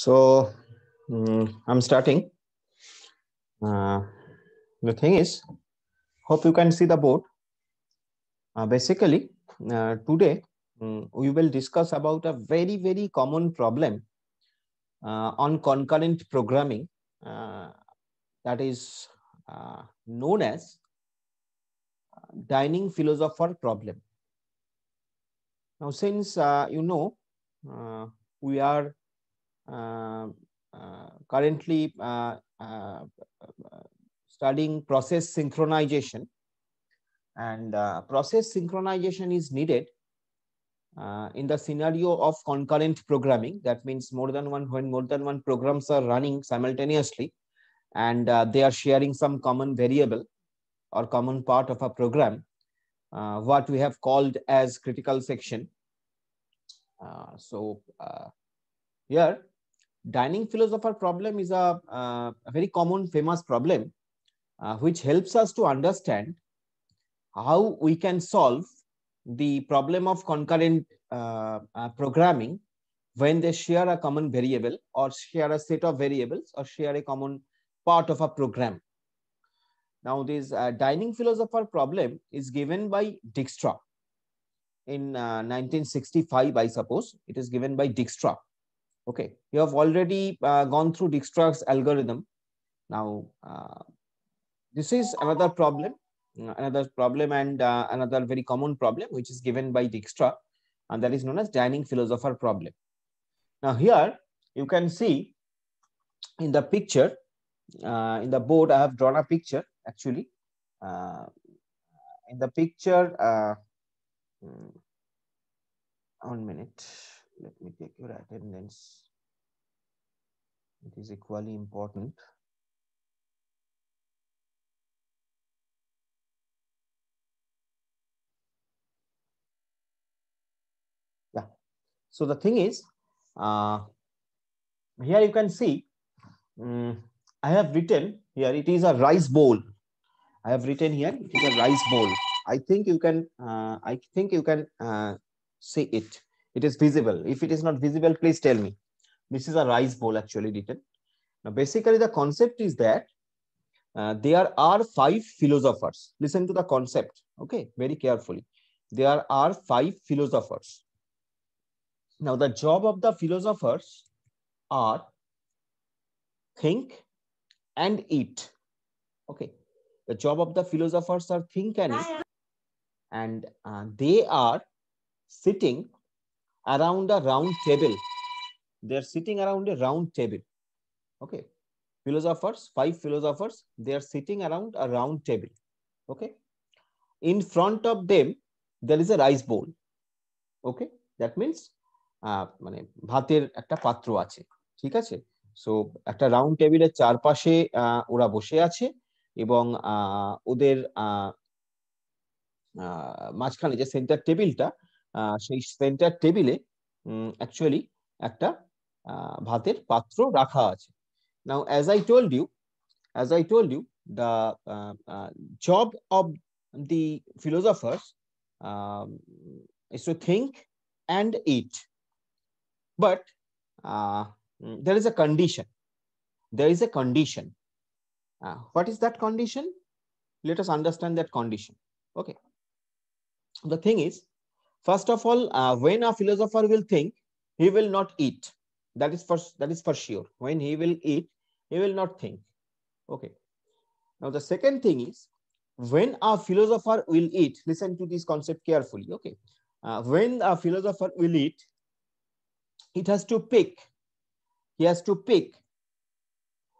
So um, I'm starting. Uh, the thing is, hope you can see the board. Uh, basically, uh, today um, we will discuss about a very, very common problem uh, on concurrent programming uh, that is uh, known as dining philosopher problem. Now, since you know, we are uh, uh, currently uh, studying process synchronization and process synchronization is needed in the scenario of concurrent programming that means more than one when more than one programs are running simultaneously and they are sharing some common variable or common part of a program uh, what we have called as critical section. Uh, so uh, here dining philosopher problem is a, uh, a very common famous problem uh, which helps us to understand how we can solve the problem of concurrent uh, uh programming when they share a common variable or share a set of variables or share a common part of a program. Now, this uh, dining philosopher problem is given by Dijkstra in 1965, uh, I suppose. It is given by Dijkstra Okay, you have already uh, gone through Dijkstra's algorithm. Now, uh, this is another problem, uh, another problem and uh, another very common problem, which is given by Dijkstra, and that is known as dining philosopher problem. Now here, you can see in the picture, uh, in the board, I have drawn a picture actually. Uh, in the picture, hmm, one minute. Let me take your attendance. It is equally important. Yeah. So the thing is, uh, here you can see, um, I have written here, it is a rice bowl. I have written here, it is a rice bowl. I think you can, uh, I think you can uh, see it it is visible. If it is not visible, please tell me. This is a rice bowl actually written. Now, basically the concept is that uh, there are five philosophers. Listen to the concept, okay, very carefully. There are five philosophers. Now, the job of the philosophers are think and eat. Okay, the job of the philosophers are think and eat. And uh, they are sitting around a round table. They are sitting around a round table. Okay. Philosophers, five philosophers, they are sitting around a round table. Okay. In front of them, there is a rice bowl. Okay. That means, মানে ভাতের একটা পাত্র আছে ঠিক আছে so একটা round টেবিলের চারপাশে ওরা বসে আছে এবং ওদের মাঝখানে যে সেন্টার টেবিলটা সেই সেন্টার টেবিলে অ্যাকচুয়ালি একটা ভাতের পাত্র রাখা আছে now as I told you as I told you the job of the philosophers is to think and eat. But there is a condition. There is a condition. what is that condition? Let us understand that condition. Okay. The thing is, First of all, uh, when a philosopher will think, he will not eat. That is for that is for sure. When he will eat, he will not think. Okay. Now the second thing is, when a philosopher will eat, listen to this concept carefully. Okay. Uh, when a philosopher will eat, it has to pick. He has to pick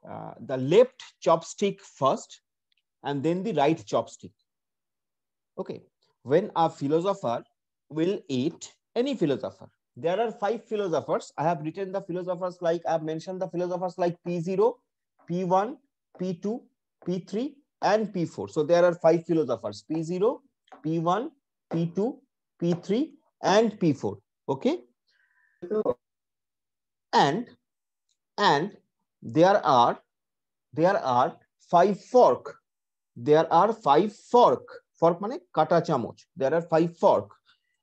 uh, the left chopstick first, and then the right chopstick. Okay. When a philosopher will eat any philosopher. There are five philosophers. I have written the philosophers like I have mentioned the philosophers like P0, P1, P2, P3, and P4. So there are five philosophers P0, P1, P2, P3, and P4. Okay. And and there are there are five fork. There are five fork. Fork means kata chamoch. There are five fork.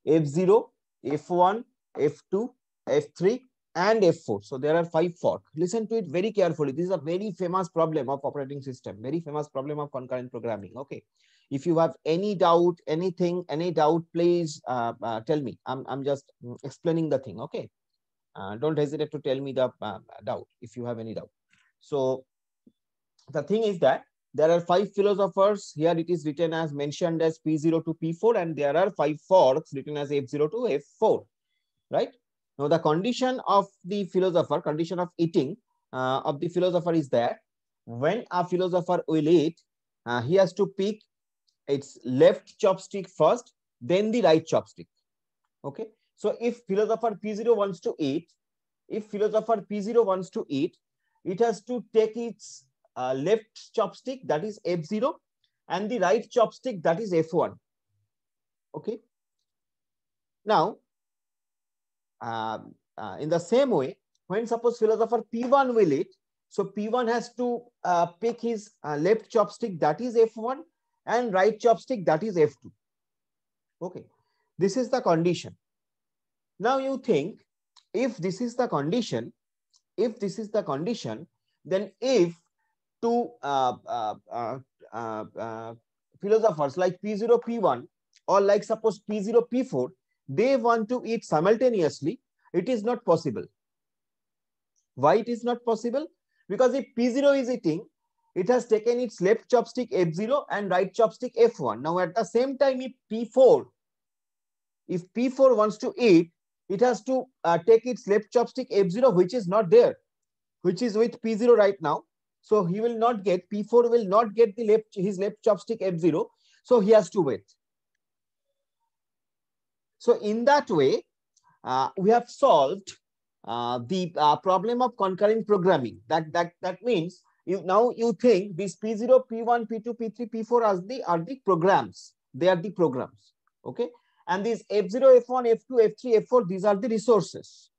F0, F1, F2, F3 and F4. So there are five fork. Listen to it very carefully. This is a very famous problem of operating system, very famous problem of concurrent programming. Okay. If you have any doubt, anything, any doubt, please uh, uh, tell me. I'm, I'm just mm, explaining the thing. Okay. Uh, don't hesitate to tell me the uh, doubt if you have any doubt. So the thing is that there are five philosophers. Here it is written as mentioned as P0 to P4, and there are five forks written as F0 to F4, right? Now, the condition of the philosopher, condition of eating uh, of the philosopher is that when a philosopher will eat, uh, he has to pick its left chopstick first, then the right chopstick. Okay. So if philosopher P0 wants to eat, if philosopher P0 wants to eat, it has to take its uh, left chopstick that is F0 and the right chopstick that is F1. Okay. Now, um, uh, in the same way, when suppose philosopher P1 will eat, so P1 has to uh, pick his uh, left chopstick that is F1 and right chopstick that is F2. Okay. This is the condition. Now you think if this is the condition, if this is the condition, then if to uh, uh, uh, philosophers like P0, P1, or like suppose P0, P4, they want to eat simultaneously, it is not possible. Why it is not possible? Because if P0 is eating, it has taken its left chopstick F0 and right chopstick F1. Now at the same time, if P4, if P4 wants to eat, it has to uh, take its left chopstick F0, which is not there, which is with P0 right now. So he will not get, P4 will not get the left, his left chopstick F0. So he has to wait. So in that way, uh, we have solved uh, the uh, problem of concurrent programming. That, that, that means you, now you think this P0, P1, P2, P3, P4 are the, are the programs. They are the programs, okay? And these F0, F1, F2, F3, F4, these are the resources,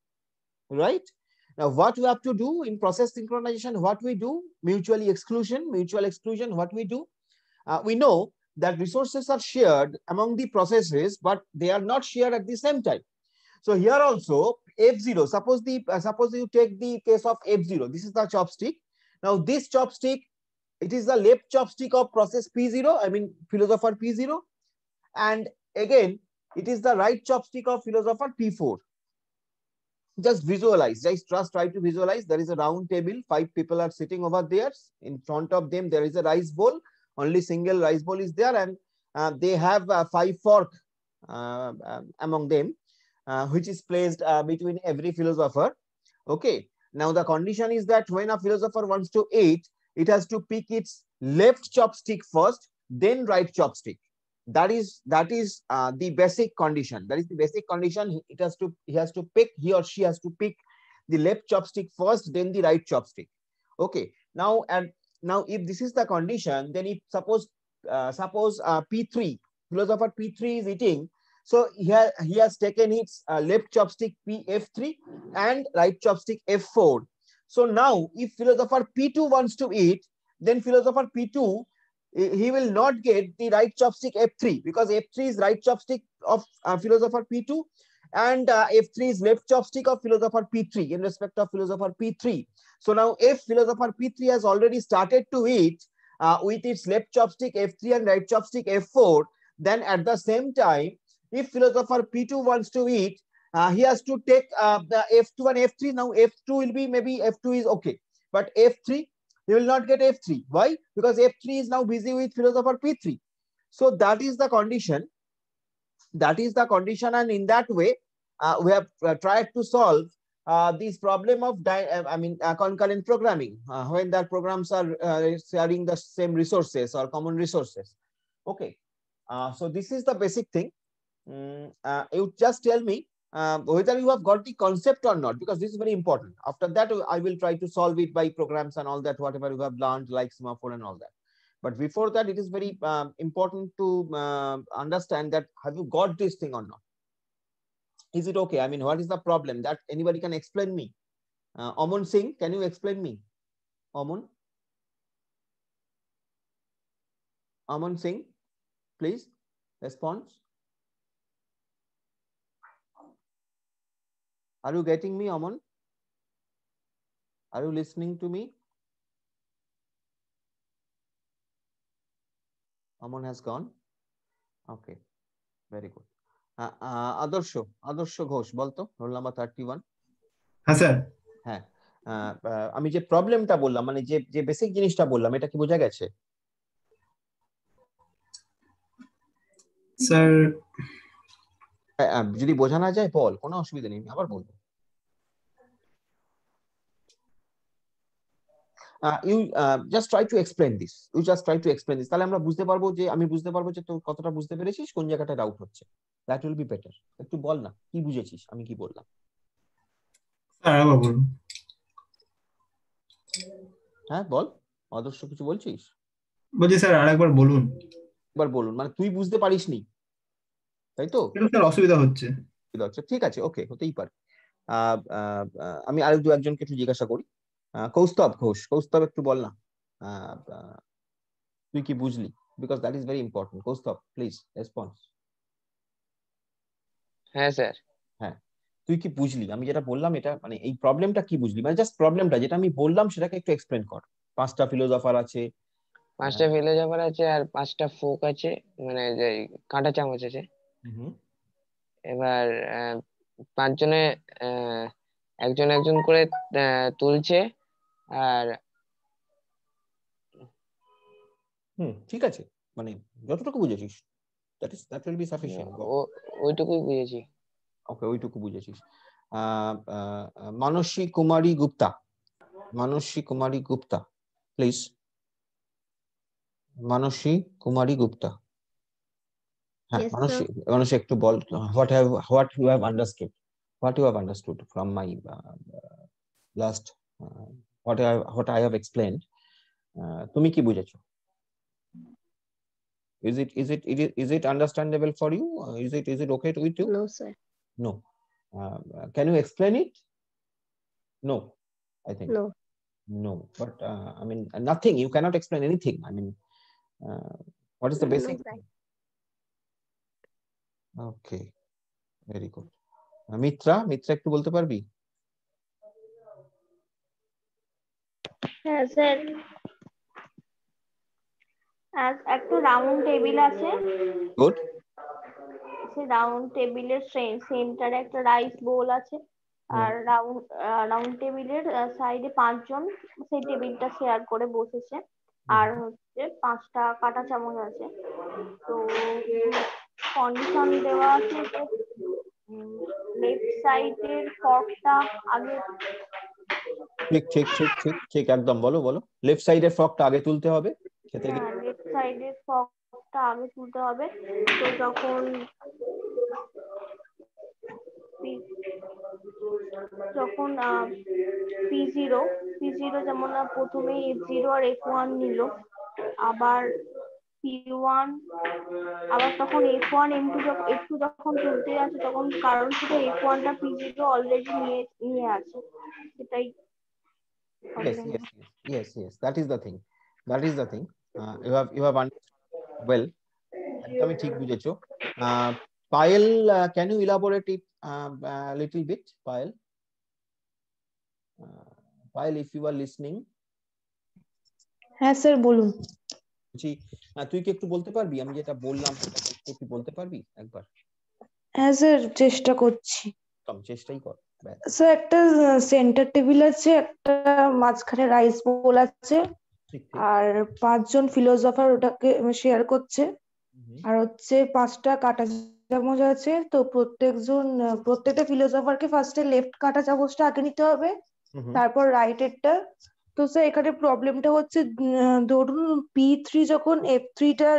right? Now, what we have to do in process synchronization, what we do, mutually exclusion, mutual exclusion, what we do, uh, we know that resources are shared among the processes, but they are not shared at the same time. So here also F0, suppose the uh, suppose you take the case of F0, this is the chopstick. Now this chopstick, it is the left chopstick of process P0, I mean philosopher P0. And again, it is the right chopstick of philosopher P4 just visualize just just try to visualize there is a round table five people are sitting over there in front of them there is a rice bowl only single rice bowl is there and uh, they have uh, five fork uh, um, among them uh, which is placed uh, between every philosopher okay now the condition is that when a philosopher wants to eat it has to pick its left chopstick first then right chopstick that is that is uh, the basic condition that is the basic condition it has to he has to pick he or she has to pick the left chopstick first then the right chopstick okay now and now if this is the condition then if suppose uh, suppose uh, p3 philosopher p3 is eating so he, ha he has taken his uh, left chopstick pf3 and right chopstick f4 so now if philosopher p2 wants to eat then philosopher p2 he will not get the right chopstick F3 because F3 is right chopstick of uh, philosopher P2 and uh, F3 is left chopstick of philosopher P3 in respect of philosopher P3. So now if philosopher P3 has already started to eat uh, with its left chopstick F3 and right chopstick F4, then at the same time, if philosopher P2 wants to eat, uh, he has to take uh, the F2 and F3. Now F2 will be maybe F2 is okay, but F3 you will not get F3. Why? Because F3 is now busy with philosopher P3. So that is the condition. That is the condition. And in that way, uh, we have uh, tried to solve uh, this problem of, uh, I mean, uh, concurrent programming uh, when the programs are sharing the same resources or common resources. Okay. so this is the basic thing. Mm, you just tell me whether um, you have got the concept or not, because this is very important. After that, I will try to solve it by programs and all that, whatever you have learned, like semaphore and all that. But before that, it is very um, important to uh, understand that have you got this thing or not? Is it okay? I mean, what is the problem that anybody can explain me? Uh, Singh, can you explain me? Amun? Amun Singh, please, response. Are you getting me, Aman? Are you listening to me? Aman has gone. Okay, very good. আদর্শ আদর্শ ঘোষ বলতো roll number thirty one হ্যাঁ sir হ্যাঁ uh, uh, আমি যে প্রবলেমটা বললাম মানে যে যে বেসিক জিনিসটা বললাম এটা কি বোঝা গেছে স্যার হ্যাঁ, হ্যাঁ, যদি বোঝা না যায় বল কোনো অসুবিধা নেই আবার বলবো you just try to explain this you just try to explain this তাহলে আমরা বুঝতে পারবো যে আমি বুঝতে পারবো যে তোর কতটা বুঝতে পেরেছিস কোন জায়গাটা ডাউট হচ্ছে দ্যাট উইল বি বেটার একটু বল না কি বুঝেছিস আমি কি বললাম হ্যাঁ, হ্যাঁ বল আদর্শ কিছু বলছিস বলছি স্যার আরেকবার বলুন একবার বলুন মানে তুই বুঝতে পারিস নি তাই তো অসুবিধা হচ্ছে ঠিক আছে ওকে হতেই পারে আমি আরেক দু একজনকে একটু জিজ্ঞাসা করি কৌস্তব ঘোষ কৌস্তব একটু বল না তুই কি বুঝলি because that is very important Kaustav please response হ্যাঁ স্যার হ্যাঁ তুই কি বুঝলি আমি যেটা বললাম এটা মানে এই প্রবলেমটা কি বুঝলি মানে জাস্ট প্রবলেমটা যেটা আমি বললাম সেটাকে একটু এক্সপ্লেন কর পাঁচটা ফিলোজফার আছে পাঁচটা ফিলোজফার হ্যাঁ। আছে আর পাঁচটা ফোক আছে মানে যে কাঁটা চামচ আছে এবার পাঁচজনে একজন একজন করে তুলছে আর হুম ঠিক আছে মানে যতটুকু বুঝেছিস that is that will be sufficient ওইটুকুই বুঝেছি ওকে ওইটুকু বুঝেছিস Mansi Kumari Gupta Mansi Kumari Gupta please Mansi Kumari Gupta I want to check to both what have what you have understood what you have understood from my uh, last uh, what I what I have explained uh, তুমি কি বুঝেছো is it is it is it understandable for you is it is it okay with you no sir no can you explain it no i think no no but i mean nothing you cannot explain anything i mean what is the basic okay very good Mitra Mitra একটু বলতে পারবি হ্যাঁ sir আর একটা round table আছে good সেই round টেবিলের সেন্টারে একটা রাইস বোল আছে আর রাউন্ড রাউন্ড টেবিলের সাইডে পাঁচজন সেই টেবিলটা শেয়ার করে বসেছে mm-hmm. আর হচ্ছে পাঁচটা কাটা চামচ আছে তো কন্ডিশন দেওয়া আছে যে লেফট সাইডের ফর্কটা আগে ঠিক ঠিক ঠিক ঠিক ঠিক একদম বলো বলো লেফট সাইডের ফর্কটা আগে তুলতে হবে খেতে গিয়ে লেফট সাইডের ফর্কটা আগে তুলতে হবে তো যখন যখন পি জিরো পি জিরো যেমন প্রথমেই এফ জিরো আর এফ ওয়ান নিল আবার পি ওয়ান আবার তখন এফ ওয়ান এম টু যখন এফ টু যখন চলতে আছে তখন কারণ শুধু এফ ওয়ানটা পি জিরো অলরেডি নিয়ে নিয়ে আছে সেটাই yes yes yes yes that is the thing that is the thing uh, you have you have understood well তুমি ঠিক বুঝেছো uh, Payel can you elaborate it little bit Payel uh, Payel if you are listening হ্যাঁ sir বলুন বলছি তুই কি একটু বলতে পারবি আমি যেটা বললাম একটু বলতে পারবি একবার হ্যাঁ স্যার চেষ্টা করছি কম চেষ্টাই কর স্যার একটা সেন্টার টেবিল আছে একটা মাঝখানে রাইস বোল আছে আর পাঁচজন ফিলোসফার ওটাকে শেয়ার করছে আর হচ্ছে পাঁচটা কাটা চামচ আছে তো প্রত্যেকজন প্রত্যেকটা ফিলোসফারকে ফার্স্টে লেফট কাটা চামচটা আগে নিতে হবে তারপর রাইট এরটা তো স্যার এখানে প্রবলেমটা হচ্ছে ধরুন পি থ্রি যখন এফ থ্রিটা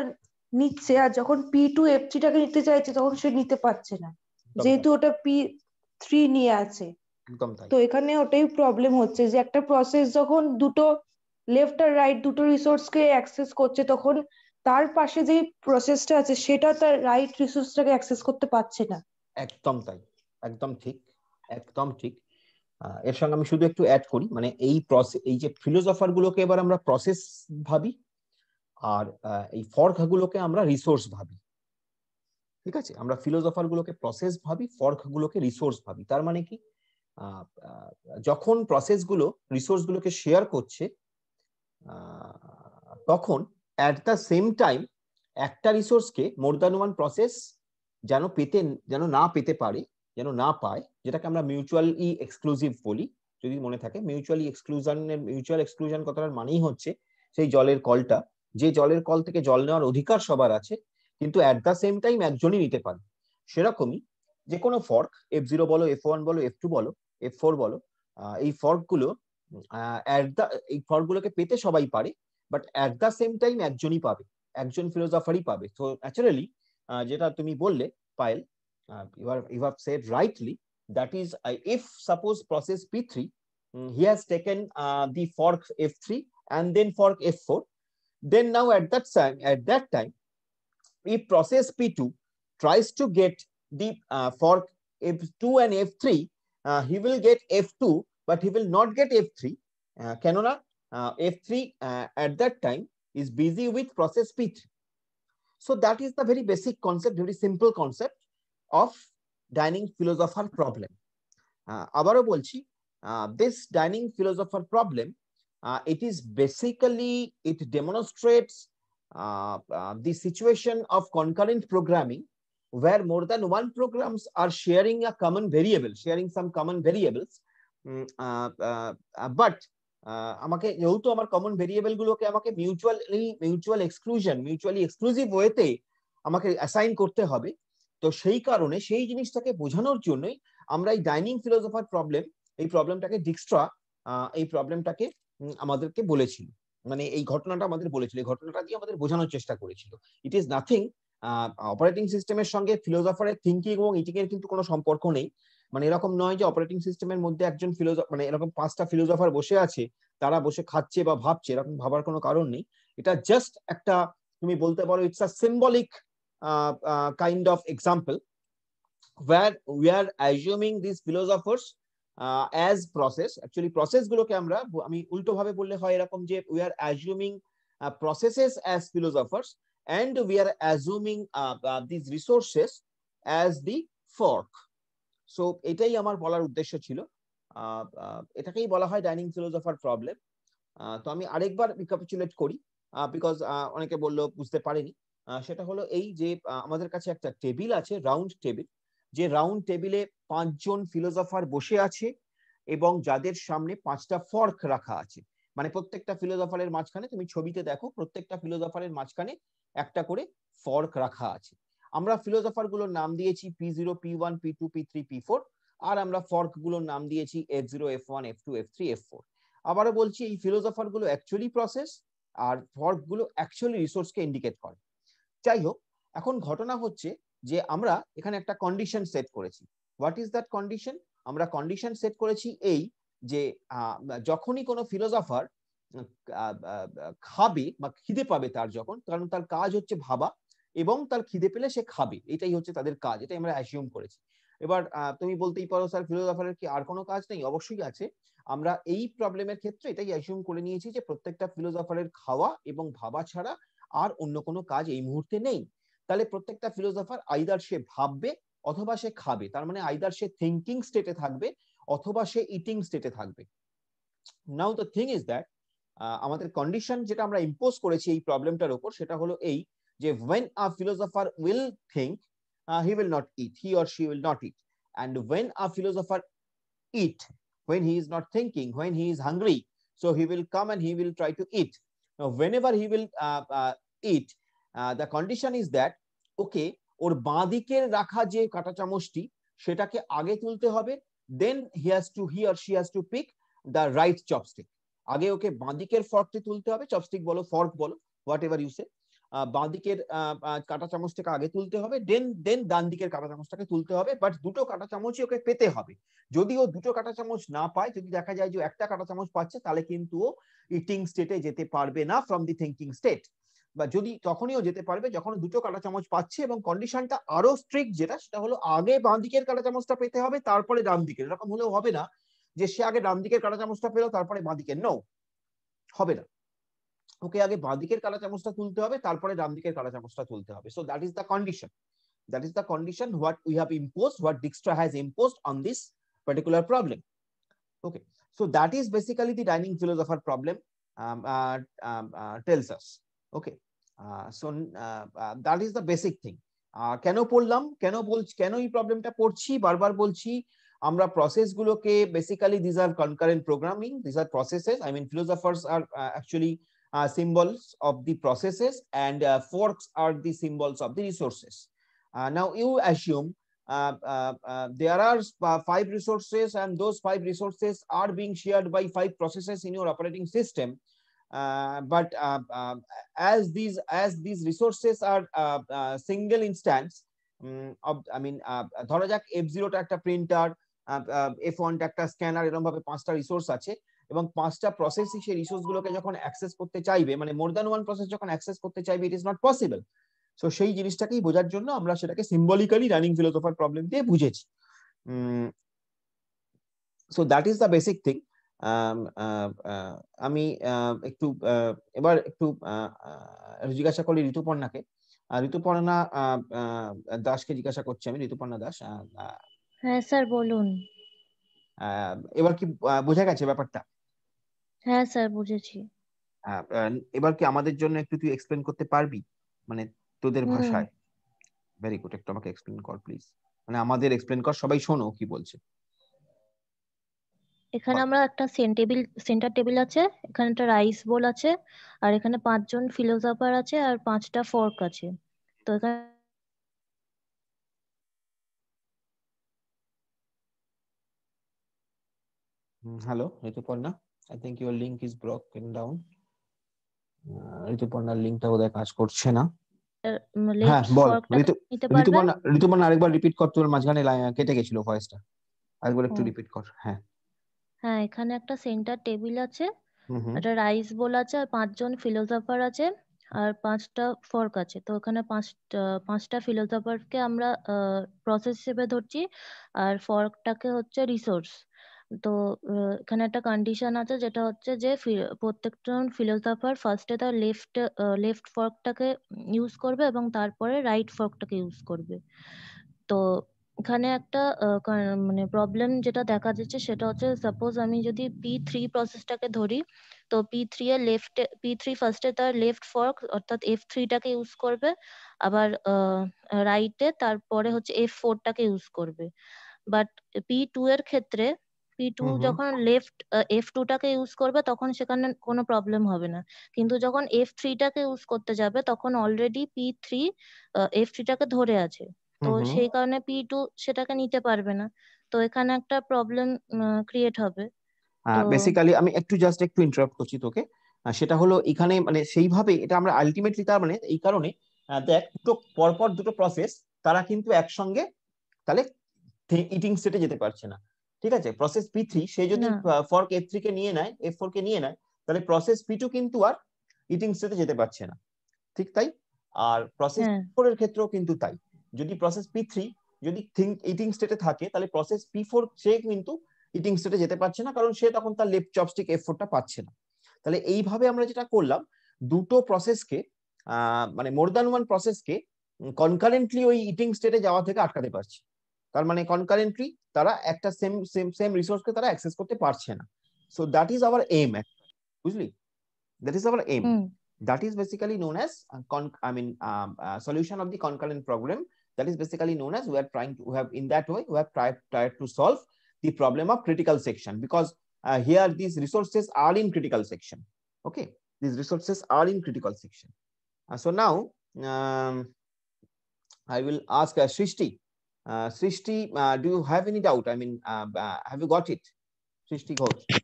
নিচ্ছে আর যখন পি টু এফ থ্রিটাকে নিতে চাইছে তখন সে নিতে পারছে না যেহেতু ওটা পি থ্রি নিয়ে আছে তো এখানে ওটাই প্রবলেম হচ্ছে যে একটা প্রসেস যখন দুটো লেফট আর রাইট দুটো রিসোর্সকে অ্যাক্সেস করছে তখন তার পাশে যে প্রসেসটা আছে সেটা তার রাইট রিসোর্সটাকে অ্যাক্সেস করতে পারছে না একদম তাই একদম ঠিক একদম ঠিক এর সঙ্গে আমি শুধু একটু অ্যাড করি মানে এই প্রসেস এই যে ফিলোসফার গুলোকে এবার আমরা প্রসেস ভাবি আর এই ফর্খা গুলোকে আমরা রিসোর্স ভাবি ঠিক আছে আমরা ফিলোসফার গুলোকে প্রসেস ভাবি ফর্ক গুলোকে রিসোর্স ভাবি তার মানে কি যখন প্রসেস গুলো রিসোর্স গুলোকে শেয়ার করছে তখন অ্যাট দ্য সেম টাইম একটা রিসোর্সকে মোর দ্যান ওয়ান প্রসেস যেন পেতে যেন না পেতে পারে যেন না পায় যেটাকে আমরা মিউচুয়ালি এক্সক্লুসিভ বলি যদি মনে থাকে মিউচুয়ালি এক্সক্লুশনের মিউচুয়াল এক্সক্লুশন কথাটার মানেই হচ্ছে সেই জলের কলটা যে জলের কল থেকে জল নেওয়ার অধিকার সবার আছে কিন্তু অ্যাট দ্য সেম টাইম একজনই নিতে পারে সেরকমই যে কোনো ফর্ক এফ জিরো বলো এফ ওয়ান বলো এফ টু বলো এফ ফোর বলো এই ফর্কগুলো অ্যাট দ্য এই ফর্কগুলোকে পেতে সবাই পারে but at the same time একজনই পাবে একজন ফিলোজফারই পাবে তো ন্যাচারালি যেটা তুমি বললে Payel you are you have said rightly That is, uh, if suppose process P3, mm, he has taken uh, the fork F3 and then fork F4, then now at that time, at that time, if process P2 tries to get the uh, fork F2 and F3, uh, he will get F2, but he will not get F3. Uh, Canona, uh, F3 uh, at that time is busy with process P3. So that is the very basic concept, very simple concept of dining philosopher problem আবারও বলছি this dining philosopher problem uh, it is basically it demonstrates uh, uh, the situation of concurrent programming where more than one programs are sharing a common variable sharing some common variables mm, but আমাকে যেহেতু আমার common variable গুলোকে আমাকে mutually mutual exclusion mutually exclusive ওয়েতে আমাকে assign করতে হবে তো সেই কারণে সেই জিনিসটাকে বোঝানোর জন্যই আমরা এই ডাইনিং ফিলোসফার প্রবলেম এই প্রবলেমটাকে ডিক্সট্রা এই প্রবলেমটাকে আমাদেরকে বলেছিল মানে এই ঘটনাটা আমাদের বলেছিল এই ঘটনাটা দিয়ে আমাদের বোঝানোর চেষ্টা করেছিল ইট ইজ নাথিং অপারেটিং সিস্টেমের সঙ্গে ফিলোজফারের থিঙ্কিং এবং ইটিং এর কিন্তু কোনো সম্পর্ক নেই মানে এরকম নয় যে অপারেটিং সিস্টেমের মধ্যে একজন ফিলোজফ মানে এরকম পাঁচটা ফিলোজফার বসে আছে তারা বসে খাচ্ছে বা ভাবছে এরকম ভাবার কোনো কারণ নেই এটা জাস্ট একটা তুমি বলতে পারো it's a symbolic kind of example where we are assuming these philosophers uh, as process actually process gulo ke amra ami ulto bhabe bolle hoy erokom je we are assuming uh, processes as philosophers and we are assuming uh, uh, these resources as the fork so etai amar bolar uddeshyo chilo etakei bola hoy dining philosopher problem to ami arekbar recapitulate kori because অনেকে বললো বুঝতে পারেনি সেটা হলো এই যে আমাদের কাছে একটা টেবিল আছে রাউন্ড টেবিল যে রাউন্ড টেবিলে পাঁচজন ফিলোজফার বসে আছে এবং যাদের সামনে পাঁচটা ফর্ক রাখা আছে মানে প্রত্যেকটা ফিলোজফারের মাঝখানে তুমি ছবিতে দেখো প্রত্যেকটা ফিলোজফারের মাঝখানে একটা করে ফর্ক রাখা আছে আমরা ফিলোজফার গুলোর নাম দিয়েছি P zero P one P two P three P four আর আমরা ফর্ক গুলোর নাম দিয়েছি F zero F one F two F three F four আবারও বলছি এই ফিলোজফার গুলো অ্যাকচুয়ালি প্রসেস আর ফর্ক গুলো অ্যাকচুয়ালি কে ইন্ডিকেট করে যাই হোক এখন ঘটনা হচ্ছে যে আমরা এখানে একটা কন্ডিশন সেট করেছি হোয়াট ইজ দ্যাট কন্ডিশন আমরা কন্ডিশন সেট করেছি এই যে যখনই কোনো ফিলোজফার খাবে বা খিদে পাবে তার যখন কারণ তার কাজ হচ্ছে ভাবা এবং তার খিদে পেলে সে খাবে এটাই হচ্ছে তাদের কাজ এটাই আমরা অ্যাসিউম করেছি এবার তুমি বলতেই পারো স্যার ফিলোজফারের কি আর কোনো কাজ নেই অবশ্যই আছে আমরা এই প্রবলেমের ক্ষেত্রে এটাই অ্যাসিউম করে নিয়েছি যে প্রত্যেকটা ফিলোজফারের খাওয়া এবং ভাবা ছাড়া আর অন্য কোনো কাজ এই মুহূর্তে নেই তাহলে প্রত্যেকটা ফিলোসফার আইদার সে ভাববে অথবা সে খাবে তার মানে আইদার সে থিঙ্কিং স্টেটে থাকবে অথবা সে ইটিং স্টেটে থাকবে now the thing is that আমাদের কন্ডিশন যেটা আমরা ইম্পোজ করেছি এই প্রবলেমটার উপর সেটা হলো এই যে when a philosopher will think uh, he will not eat he or she will not eat and when a philosopher eat when he is not thinking when he is hungry so he will come and he will try to eat Now, whenever he will uh, uh, eat, uh, the condition is that, okay, ওর বাঁদিকের রাখা যে কাঁটা চামচটি সেটাকে আগে তুলতে হবে then he has to he or she has to pick the right chopstick আগে okay বাঁদিকের ফর্কটি তুলতে হবে চপস্টিক বলো ফর্ক বলো হোয়াট এভার ইউ সে বাঁ দিকের কাঁটা চামচটাকে আগে তুলতে হবে দেন দেন ডান দিকের কাটা চামচটাকে তুলতে হবে বাট দুটো কাঁটা চামচই ওকে পেতে হবে যদি ও দুটো কাঁটা চামচ না পায় যদি দেখা যায় যে একটা কাঁটা চামচ পাচ্ছে তাহলে কিন্তু ও ইটিং স্টেটে যেতে পারবে না ফ্রম দি থিঙ্কিং স্টেট বা যদি তখনই ও যেতে পারবে যখন দুটো কাঁটা চামচ পাচ্ছে এবং কন্ডিশনটা আরো স্ট্রিক্ট যেটা সেটা হলো আগে বাঁ দিকের কাটা চামচটা পেতে হবে তারপরে ডান দিকের এরকম হলেও হবে না যে সে আগে ডান দিকের কাটা চামচটা পেলো তারপরে বাঁ দিকের নো হবে না ওকে আগে বাঁদিকের কালা চামচটা তুলতে হবে তারপরে ডান দিকের কালা চামচটা তুলতে হবে so that is the condition that is the condition what we have impose what Dijkstra has impose on this particular problem okay so that is basically the dining philosopher problem tells us okay so that is the basic thing কেন পড়লাম কেন বলছি কেন এই প্রবলেমটা পড়ছি বারবার বলছি আমরা প্রসেস গুলোকে basically this are concurrent programming this are processes I mean philosophers are actually uh, symbols of the processes and uh, forks are the symbols of the resources. Uh, now you assume uh, uh, uh, there are five resources and those five resources are being shared by five processes in your operating system. but as these as these resources are single instance, um, I mean, ধরা যাক F0 টা একটা printer, F1 টা একটা scanner এরকম ভাবে পাঁচটা resource আছে এবং পাঁচটা প্রসেসই সেই রিসোর্সগুলোকে যখন অ্যাক্সেস করতে চাইবে মানে মোর দ্যান ওয়ান প্রসেস যখন অ্যাক্সেস করতে চাইবে it is not possible so সেই জিনিসটাকেই বোঝার জন্য আমরা সেটাকে সিম্বলিক্যালি রানিং ফিলোসফার প্রবলেম দিয়ে বুঝেছি so that is the basic thing আমি একটু এবার একটু জিজ্ঞাসা করি ঋতুপর্ণাকে ঋতুপর্ণা দাসকে জিজ্ঞাসা করছি আমি ঋতুপর্ণা দাস হ্যাঁ স্যার বলুন এবার কি বোঝা গেছে ব্যাপারটা হ্যাঁ স্যার বুঝেছি এবার কি আমাদের জন্য একটু তুই এক্সপ্লেন করতে পারবি মানে তোদের ভাষায় ভেরি গুড একটু আমাকে এক্সপ্লেন কর প্লিজ মানে আমাদের এক্সপ্লেন কর সবাই শোনো কি বলছে এখানে আমরা একটা টেবিল সেন্টার টেবিল আছে এখানে একটা রাইস বোল আছে আর এখানে পাঁচজন ফিলোজফার আছে আর পাঁচটা ফর্ক আছে তো এখানে hello Rituparna I think your link is broken down. ঋতুপর্ণার লিঙ্কটা ওদের কাজ করছে না হ্যাঁ বল ঋতুপর্ণা ঋতুপর্ণা আরেকবার রিপিট কর তোর মাঝখানে কেটে গেছিল ভয়েসটা আরেকবার একটু রিপিট কর হ্যাঁ হ্যাঁ এখানে একটা সেন্টার টেবিল আছে একটা রাইস বোল আছে আর পাঁচজন ফিলোসফার আছে আর পাঁচটা ফর্ক আছে তো ওখানে পাঁচটা পাঁচটা ফিলোসফারকে আমরা প্রসেস হিসেবে ধরছি আর ফর্কটাকে হচ্ছে রিসোর্স তো এখানে একটা কন্ডিশন আছে যেটা হচ্ছে যে প্রত্যেকজন ফিলোসফার ফার্স্টে তার লেফট লেফট ফর্কটাকে ইউজ করবে এবং তারপরে রাইট ফর্কটাকে ইউজ করবে তো এখানে একটা মানে প্রবলেম যেটা দেখা যাচ্ছে সেটা হচ্ছে সাপোজ আমি যদি পি থ্রি প্রসেসটাকে ধরি তো পি থ্রি এর লেফট পি থ্রি ফার্স্টে তার লেফট ফর্ক অর্থাৎ এফ থ্রিটাকে ইউজ করবে আবার রাইটে তারপরে হচ্ছে এফ ফোরটাকে ইউজ করবে বাট পি টু এর ক্ষেত্রে পি টু যখন লেফট এফ টাকে ইউজ করবে তখন সেখানে কোনো প্রবলেম হবে না কিন্তু যখন এফ টাকে ইউজ করতে যাবে তখন অলরেডি পি থ্রি এফ টাকে ধরে আছে তো সেই কারণে পি টু সেটাকে নিতে পারবে না তো এখানে একটা প্রবলেম ক্রিয়েট হবে বেসিক্যালি আমি একটু জাস্ট একটু ইন্টারাপ্ট করছি তোকে সেটা হলো এখানে মানে সেইভাবে এটা আমরা আলটিমেটলি তার মানে এই কারণে দেখ দুটো পরপর দুটো প্রসেস তারা কিন্তু একসঙ্গে তাহলে ইটিং সেটে যেতে পারছে না ঠিক আছে প্রসেস পি থ্রি সে যদি ফর্ক এফ থ্রি কে নিয়ে নেয় এফ ফোর কে নিয়ে নেয় তাহলে প্রসেস পি টু কিন্তু আর ইটিং স্টেটে যেতে পারছে না ঠিক তাই আর প্রসেস হ্যাঁ। ফোর এর ক্ষেত্রেও কিন্তু তাই যদি প্রসেস পি থ্রি যদি থিঙ্ক ইটিং স্টেটে থাকে তাহলে প্রসেস পি ফোর সে কিন্তু ইটিং স্টেটে যেতে পারছে না কারণ সে তখন তার লেফট চপস্টিক এফ ফোরটা পাচ্ছে না তাহলে এইভাবে আমরা যেটা করলাম দুটো প্রসেসকে মানে মোর দ্যান ওয়ান প্রসেসকে কনকারেন্টলি ওই ইটিং স্টেটে যাওয়া থেকে আটকাতে পারছি তার মানে কনকারেন্টলি তারা একটা সেম সেম সেম রিসোর্সকে তারা অ্যাক্সেস করতে পারছে না so that is our aim বুঝলি that is our aim that is basically known as I mean solution of the concurrent problem that is basically known as we are trying to have in that way we have try try to solve the problem of critical section because here this resources are in critical section okay this resources are in critical section so now um, I will ask uh, Shrishti Uh, Srishti, uh, do you have any doubt? I mean, uh, uh, have you got it? Srishti Ghosh.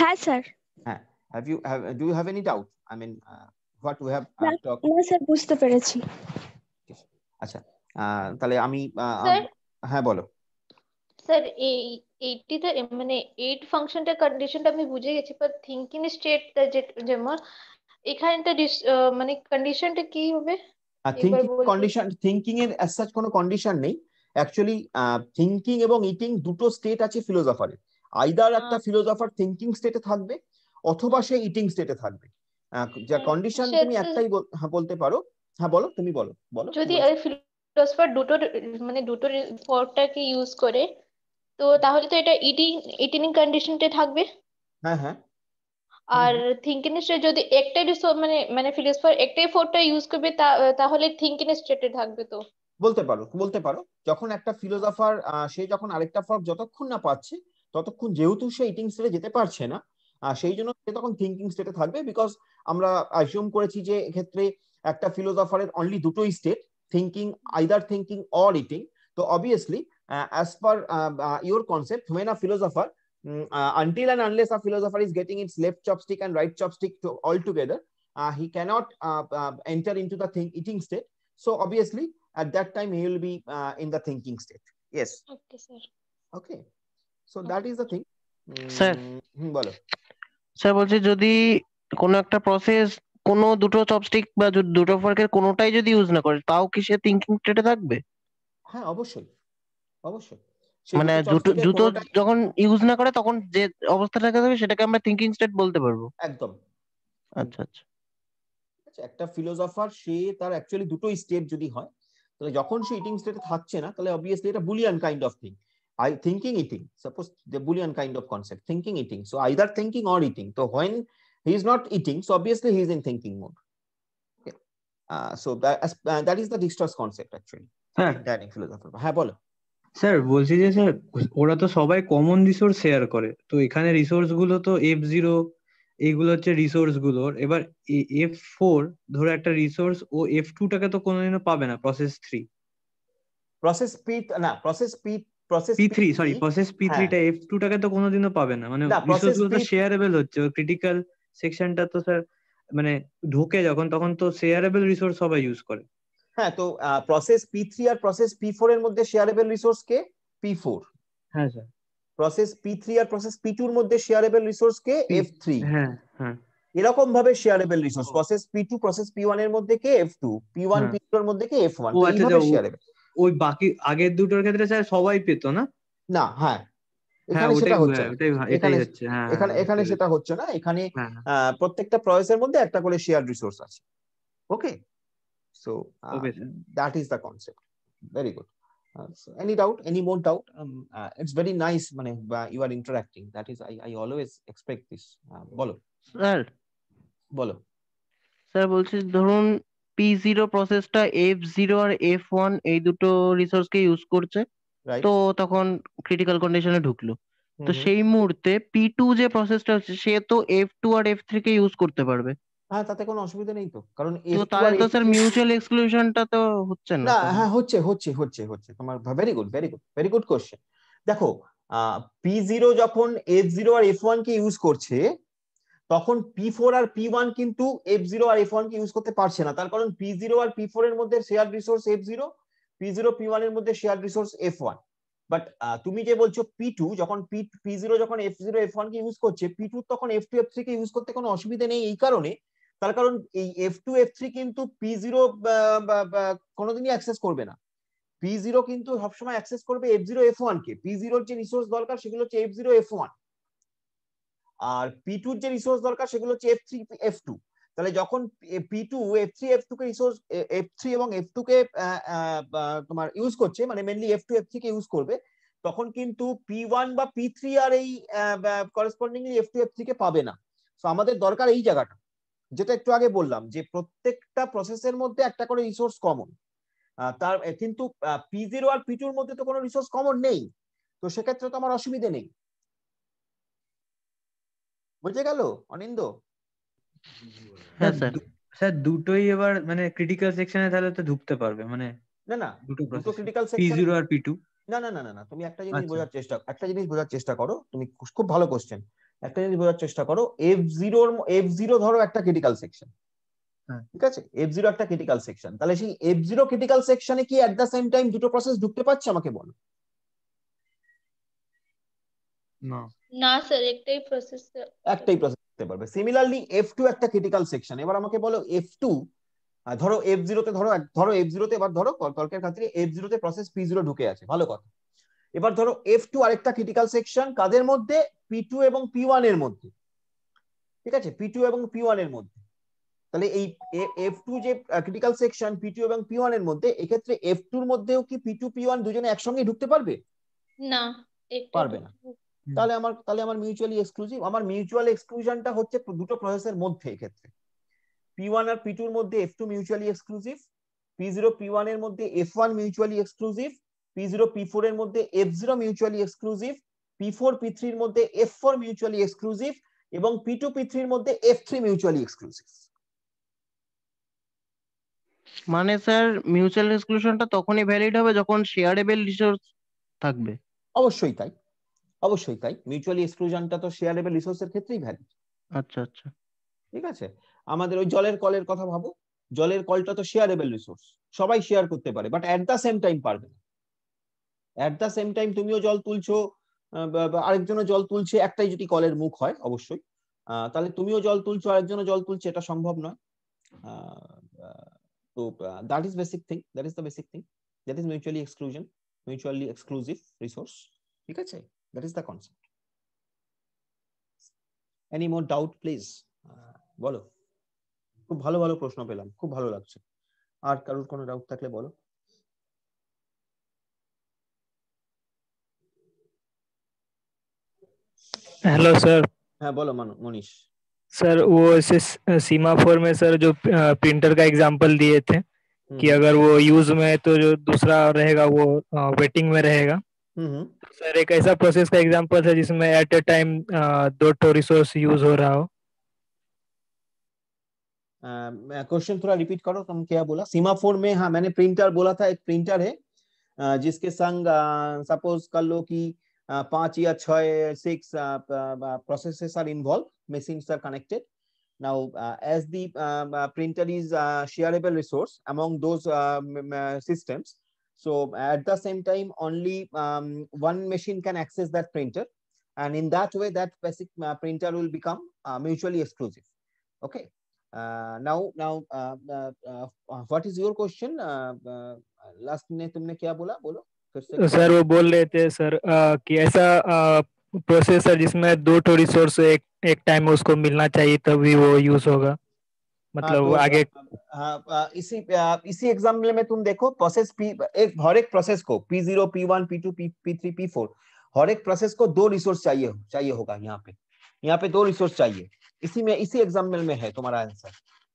Hi, sir. Uh, Have you have? Do you have any doubt? I mean, uh, what we have uh, talked. about? No, sir. বুঝতে পেরেছি। আচ্ছা, তাহলে আমি হ্যাঁ বলো। Sir এই এইটিতে মানে eight ফাংশনটা কন্ডিশনটা আমি বুঝে গেছি বাট থিঙ্কিং স্টেট যেমন এখানটা মানে কন্ডিশনটা কি হবে থিঙ্কিং কন্ডিশন থিঙ্কিং এর অ্যাজ সাচ কোনো কন্ডিশন নেই অ্যাকচুয়ালি থিঙ্কিং এবং ইটিং দুটো স্টেট আছে ফিলোজফারের আইদার হ্যাঁ। একটা ফিলোজফার থিঙ্কিং স্টেটে থাকবে অথবা সে ইটিং স্টেটে থাকবে যা কন্ডিশন হ্যাঁ, তুমি একটাই হ্যাঁ, বলতে পারো হ্যাঁ বলো তুমি বলো বলো যদি ফিলোসফার দুটো মানে দুটো ফর্মটাকে ইউজ করে তো তাহলে তো এটা ইটিং ইটিং কন্ডিশনতে থাকবে হ্যাঁ হ্যাঁ আর থিঙ্কিং স্টেট যদি একটাই মানে মানে ফিলোসফার একটাই ফোরটা ইউজ করবে তাহলে থিঙ্কিং স্টেটে থাকবে তো বলতে পারো বলতে পারো যখন একটা ফিলোজফার সে যখন আরেকটা ফর্ম যতক্ষণ না পাচ্ছে ততক্ষণ যেহেতু সে ইটিং স্টেটে যেতে পারছে না সেই জন্য সে তখন থিঙ্কিং স্টেটে থাকবে বিকজ আমরা আসিউম করেছি যে ক্ষেত্রে একটা ফিলোজফারের অনলি দুটোই state thinking either thinking or eating তো obviously as per your concept when a philosopher until and unless a philosopher is getting its left chopstick and right chopstick all together he can't enter into the eating state so obviously at that time he will be uh, in the thinking state yes okay sir okay so that is the thing sir বলো sir বলছি যদি কোনো একটা process কোনো দুটো chopstick বা দুটো ফর্কের কোনোটাই যদি ইউজ না করে তাও কি সে থিংকিং স্টেটে থাকবে হ্যাঁ অবশ্যই অবশ্যই মানে দুটো জুতো যখন ইউজ না করে তখন যে অবস্থা অবস্থাটাকে থাকবে সেটাকে আমরা থিংকিং স্টেট বলতে পারবো একদম আচ্ছা আচ্ছা, আচ্ছা একটা ফিলোসফার সে তার অ্যাকচুয়ালি দুটো স্টেট যদি হয় তাহলে যখন সে ইটিং স্টেটে থাকছে না তাহলে অবভিয়াসলি এটা Boolean kind of thing I thinking eating suppose the Boolean kind of concept thinking eating so either thinking or eating তো when he is not eating so obviously he is in thinking mode so that is the Dijkstra's concept actually হ্যাঁ dining philosopher হ্যাঁ বলো sir বলছি যে sir ওরা তো সবাই common resource share করে তো এখানে রিসোর্স গুলো তো এফ জিরো এইগুলো হচ্ছে রিসোর্স গুলোর এবার এফ ফোর ধরো একটা রিসোর্স ও এফ টু টাকে তো কোনোদিনও পাবে না প্রসেস থ্রি প্রসেস পি না process P process P three sorry process P three টা এফ টু টাকে তো কোনোদিনও পাবে না মানে রিসোর্স গুলো তো শেয়ারেবল হচ্ছে ক্রিটিক্যাল সেকশনটা তো স্যার মানে ঢুকে যখন তখন তো শেয়ারেবল রিসোর্স সবাই ইউজ করে হ্যাঁ তো প্রসেস পি থ্রি আর প্রসেস পি ফোর এর মধ্যে শেয়ারেবল রিসোর্স কে পি ফোর হ্যাঁ স্যার প্রসেস পি থ্রি আর প্রসেস পি টুর মধ্যে শেয়ারেবল রিসোর্স কে এফ থ্রি হ্যাঁ, হ্যাঁ। এরকম ভাবে shareable resource process P two process P one এর মধ্যে কে F two P one P two এর মধ্যে কে এফ ওয়ান শেয়ারেবল ওই বাকি আগের দুটোর ক্ষেত্রে স্যার সবাই পেত না না হ্যাঁ, হ্যাঁ সেটা হচ্ছে এখানে এখানে এখানে সেটা হচ্ছে না এখানে প্রত্যেকটা প্রসেসের মধ্যে একটা করে শেয়ার রিসোর্স আছে okay so that is the concept very good Uh, so any doubt, any more doubt? Um, uh, it's very nice, Mane, you are interacting. That is, I, I always expect this. Uh, bolo. বলো sir বলছি ধরুন P zero প্রসেসটা F zero আর F one এই দুটো রিসোর্সকে use করছে তো তখন ক্রিটিক্যাল কন্ডিশনে ঢুকলো তো সেই মুহূর্তে পি টু যে প্রসেসটা হচ্ছে সে তো এফ টু আর এফ থ্রি কে ইউজ করতে পারবে হ্যাঁ তাতে কোনো অসুবিধা নেই তো কারণ তাহলে তো স্যার মিউচুয়াল এক্সক্লুশনটা তো হচ্ছে না হ্যাঁ হচ্ছে হচ্ছে হচ্ছে হচ্ছে তোমার very good very good very good question দেখো পি জিরো যখন এফ জিরো আর এফ ওয়ান কে ইউজ করছে তখন পি ফোর আর পি ওয়ান কিন্তু এফ জিরো আর এফ ওয়ান কে ইউজ করতে পারছে না তার কারণ পি জিরো আর পি ফোর এর মধ্যে share resource F zero P zero P one এর মধ্যে share resource F one but তুমি যে বলছো পি টু যখন পি পি জিরো যখন এফ জিরো এফ ওয়ান কে ইউজ করছে পি টু তখন এফ টু এফ থ্রি কে ইউজ করতে কোনো অসুবিধা নেই এই কারণে তার কারণ এই এফ টু এফ থ্রি কিন্তু পি জিরো কোনোদিনই অ্যাক্সেস করবে না পি জিরো কিন্তু সবসময় অ্যাক্সেস করবে এফ জিরো এফ ওয়ান কে পি জিরোর যে রিসোর্স দরকার সেগুলো হচ্ছে এফ জিরো এফ ওয়ান আর পি টুর যে রিসোর্স দরকার সেগুলো হচ্ছে এফ থ্রি এফ টু তাহলে যখন P two F three F two কে রিসোর্স এফ থ্রি এবং এফ টু কে তোমার ইউজ করছে মানে mainly F two F three কে ইউজ করবে তখন কিন্তু পি ওয়ান বা পি থ্রি আর এই correspondingly F two F three কে পাবে না তো আমাদের দরকার এই জায়গাটা যেটা একটু আগে বললাম যে প্রত্যেকটা প্রসেসের মধ্যে একটা করে রিসোর্স কমন তার কিন্তু পি জিরো আর পি টুর মধ্যে তো কোনো রিসোর্স কমন নেই তো সেক্ষেত্রে তো আমার অসুবিধে নেই বুঝে গেল অনিন্দ হ্যাঁ, হ্যাঁ, স্যার দুটোই এবার মানে ক্রিটিক্যাল সেকশনে তাহলে তো ঢুকতে পারবে মানে না না দুটো ক্রিটিক্যাল সেকশন পি জিরো আর পি টু না না না না তুমি একটা জিনিস আচ্ছা। বোঝার চেষ্টা একটা জিনিস বোঝার চেষ্টা করো তুমি খুব ভালো কোশ্চেন একটা জিনিস বোঝার চেষ্টা করো এফ জিরো এফ জিরো ধরো একটা ক্রিটিক্যাল সেকশন ঠিক আছে এফ জিরো একটা ক্রিটিক্যাল সেকশন তাহলে সেই এফ জিরো ক্রিটিক্যাল সেকশনে কি অ্যাট দ্য সেম টাইম দুটো প্রসেস ঢুকতে পারছে আমাকে বলো না না স্যার একটাই প্রসেস একটাই প্রসেস করতে পারবে সিমিলারলি এফ টু একটা ক্রিটিক্যাল সেকশন এবার আমাকে বলো এফ টু ধরো এফ জিরোতে ধরো ধরো এফ জিরোতে এবার ধরো তর্কের খাতিরে এফ জিরোতে প্রসেস পি জিরো ঢুকে আছে ভালো কথা এবার ধরো এফ টু আরেকটা ক্রিটিক্যাল সেকশন কাদের মধ্যে পি টু এবং পি ওয়ান এর মধ্যে ঠিক আছে পি টু এবং পি ওয়ান এর মধ্যে তাহলে এই এফ টু যে ক্রিটিক্যাল সেকশন পি টু এবং পি ওয়ান এর মধ্যে এক্ষেত্রে এফ টুর মধ্যেও কি পি টু পি ওয়ান দুজনে একসঙ্গে ঢুকতে পারবে না পারবে না তাহলে আমার তাহলে আমার মিউচুয়ালি এক্সক্লুসিভ আমার মিউচুয়াল এক্সক্লুশনটা হচ্ছে দুটো প্রসেসের মধ্যে এক্ষেত্রে পি ওয়ান আর পি টুর মধ্যে F two mutually exclusive P zero P one এর মধ্যে F one mutually exclusive P zero P four এর মধ্যে F zero mutually exclusive P four P মধ্যে এফ ফোর মিউচুয়ালি এক্সক্লুসিভ এবং পি টু পি মধ্যে F three mutually exclusive মানে sir mutual এক্সক্লুশনটা তখনই ভ্যালিড হবে যখন শেয়ারেবল রিসোর্স থাকবে অবশ্যই তাই অবশ্যই তাই মিউচুয়ালি এক্সক্লুশনটা তো শেয়ারেবল রিসোর্সের ক্ষেত্রেই ভ্যালিড আচ্ছা আচ্ছা ঠিক আছে আমাদের ওই জলের কলের কথা ভাবো জলের কলটা তো শেয়ারেবল রিসোর্স সবাই শেয়ার করতে পারে but at the same time পারবে না অ্যাট দা সেম টাইম তুমিও জল তুলছো আরেকজনও জল তুলছে একটাই যদি কলের মুখ হয় অবশ্যই তাহলে তুমিও জল তুলছো আরেকজনও জল তুলছে এটা সম্ভব নয় তো that is basic thing that is the basic thing that is mutually exclusion mutually exclusive resource ঠিক আছে that is the concept any more doubt please বলো খুব ভালো ভালো প্রশ্ন পেলাম খুব ভালো লাগছে আর কারোর কোনো ডাউট থাকলে বলো हेलो सर हाँ बोलो मोनीश सर वो ऐसे सीमा फोर में सर जो प्रिंटर का एग्जांपल दिए थे कि अगर वो यूज में है तो जो दूसरा रहेगा वो वेटिंग में रहेगा सर एक ऐसा प्रोसेस का एग्जांपल है जिसमें एट ए टाइम दो टो रिसोर्स यूज हो रहा हो क्वेश्चन थोड़ा रिपीट करो तुम क्या बोला सीमा फोर में हाँ मैंने प्रिंटर बोला था एक प्रिंटर है जिसके संग सपोज कर लो कि 5 year 6, 6 processes are involved, machines are connected. Now, as the printer is a shareable resource among those systems, so at the same time, only um, one machine can access that printer. And in that way, that basic uh, printer will become uh, mutually exclusive. Okay. Uh, now, now, uh, uh, uh, what is your question? last minute, तुमने क्या बोला? कर सकते sir वो बोल रहे थे sir आ, कि ऐसा आ, प्रोसेसर जिसमें दो टो रिसोर्स एक एक टाइम में उसको मिलना चाहिए तभी वो यूज होगा मतलब हाँ, तो आगे हाँ, हाँ, इसी आ, इसी एग्जांपल में तुम देखो प्रोसेस पी एक हर एक प्रोसेस को P zero P one P two P P three P four हर एक प्रोसेस को दो रिसोर्स चाहिए चाहिए होगा यहाँ पे यहाँ पे दो रिसोर्स चाहिए इसी में इसी एग्जाम्पल में है तुम्हारा आंसर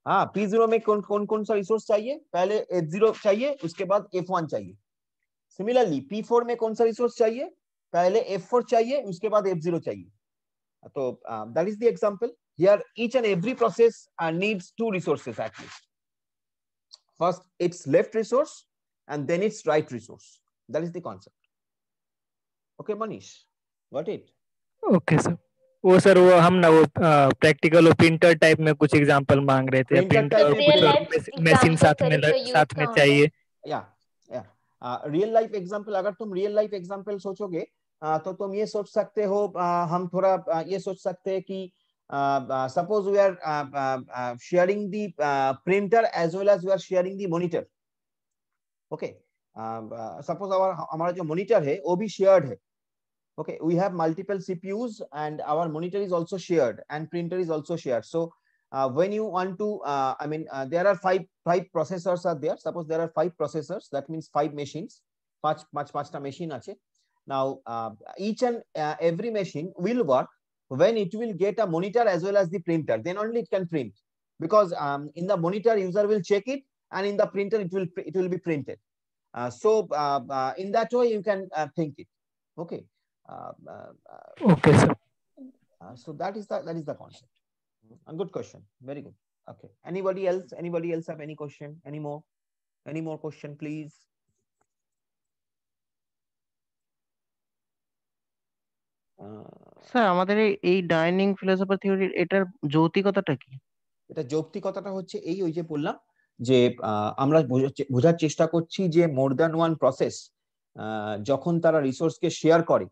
हाँ पी जीरो में कौन कौन कौन सा रिसोर्स चाहिए पहले एफ चाहिए उसके बाद एफ चाहिए सिमिलरली P4 में कौन सा रिसोर्स चाहिए पहले F4 चाहिए उसके बाद F0 चाहिए तो that is the example here each and every process needs two resources at least first its left resource and then its right resource that is the concept okay Manish got it okay sir वो सर वो हम ना वो practical और printer type में कुछ example मांग रहे थे प्रिंटर और कुछ मशीन साथ में साथ में चाहिए या रियल लाइफ एग्जाम्पल अगर तुम रियल लाइफ एग्जाम्पल सोचोगे तो तुम ये सोच सकते हो हम थोड़ा ये सोच सकते हैं कि suppose we are uh, uh, sharing the uh, printer as well as we are sharing the monitor okay suppose our हमारा जो monitor है वो भी shared है okay we have multiple cpus and our monitor is also shared and printer is also shared so Uh, when you want to, uh, I mean, uh, there are five five processors are there. Suppose there are five processors. That means five machines. Much much much machine ache. Now each and every machine will work when it will get a monitor as well as the printer. Then only it can print because um, in the monitor user will check it and in the printer it will it will be printed uh, so uh, uh, in that way you can think it okay okay sir so that is the that is the concept and good question. Very good. Okay. Anybody else? Anybody else have any question? Any more? Any more question, please? Sir uh, আমাদের এই dining philosopher থিওরির এটার যৌক্তিকতাটা কি এটা যৌক্তিকতাটা হচ্ছে এই ওই যে বললাম যে আমরা বোঝার চেষ্টা করছি যে মোর দ্যান ওয়ান প্রসেস যখন তারা রিসোর্সকে শেয়ার করে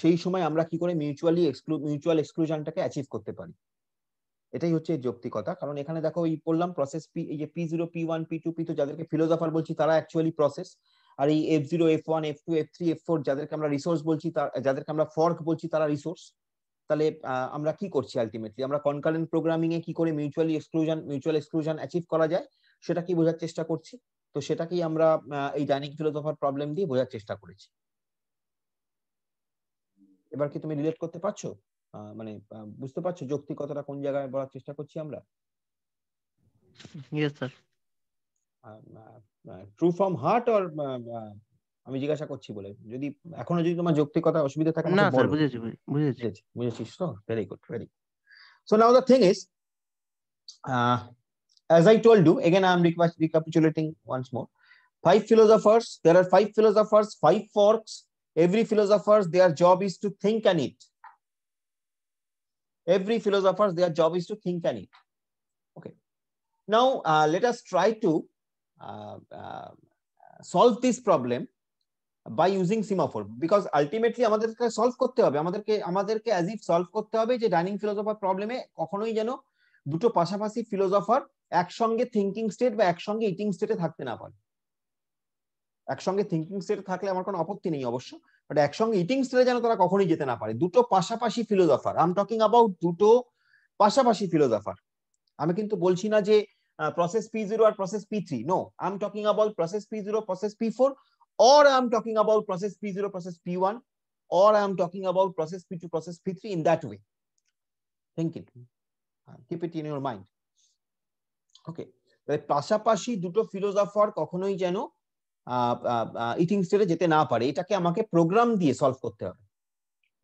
সেই সময় আমরা কি করে মিউচুয়ালি মিউচুয়াল এক্সক্লুশনটাকে অ্যাচিভ করতে পারি এটাই হচ্ছে যৌক্তিকতা কারণ এখানে দেখো এই বললাম প্রসেস পি এই যে P zero P one P two P two যাদেরকে ফিলোজফার বলছি তারা অ্যাকচুয়ালি প্রসেস আর এই F zero F one F two F three F four যাদেরকে আমরা রিসোর্স বলছি যাদেরকে আমরা ফর্ক বলছি তারা রিসোর্স তাহলে আমরা কি করছি আলটিমেটলি আমরা কনকারেন্ট প্রোগ্রামিং এ কি করে mutually exclusion mutual exclusion achieve করা যায় সেটা কি বোঝার চেষ্টা করছি তো সেটাকেই আমরা এই ডাইনিক ফিলোজফার প্রবলেম দিয়ে বোঝার চেষ্টা করেছি এবার কি তুমি রিলেট করতে পারছো মানে বুঝতে পারছো যৌক্তিকতাটা কোন জায়গায় বলার চেষ্টা করছি আমরা yes sir true from heart or আমি জিজ্ঞাসা করছি বলে যদি এখনো যদি তোমার যৌক্তিকতা অসুবিধা থাকে না স্যার বুঝেছি বুঝেছি বুঝেছিস তো very good very so now the thing is as I told you, again, I'm recapitulating once more. Five philosophers, there are five philosophers, five forks. Every philosophers, their job is to think and eat. every philosophers their job is to think and it okay now uh, let us try to uh, uh, solve this problem by using semaphore because ultimately আমাদেরকে solve করতে হবে আমাদেরকে আমাদেরকে as if solve করতে হবে যে dining philosopher প্রবলেমে কখনোই যেন দুটো পাশাপাশি ফিলোসফার একসঙ্গে থিঙ্কিং স্টেট বা একসঙ্গে ইটিং স্টেটে থাকতে না পারে একসঙ্গে থিঙ্কিং স্টেটে থাকলে আমার কোনো আপত্তি নেই অবশ্য বাট একসঙ্গে ইটিং স্টাইলে যেন তারা কখনোই যেতে না পারে দুটো পাশাপাশি ফিলোজফার আম টকিং অ্যাবাউট দুটো পাশাপাশি ফিলোজফার আমি কিন্তু বলছি না যে প্রসেস পি জিরো আর process P three no I am talking about process P zero process P four or or I'm talking about process P0, process P1, or I'm talking about process P process P3 in that way. Think it. Uh, keep it in your mind okay পাশাপাশি দুটো philosopher কখনোই যেন eating স্টেটে যেতে না পারে এটাকে আমাকে প্রোগ্রাম দিয়ে সলভ করতে হবে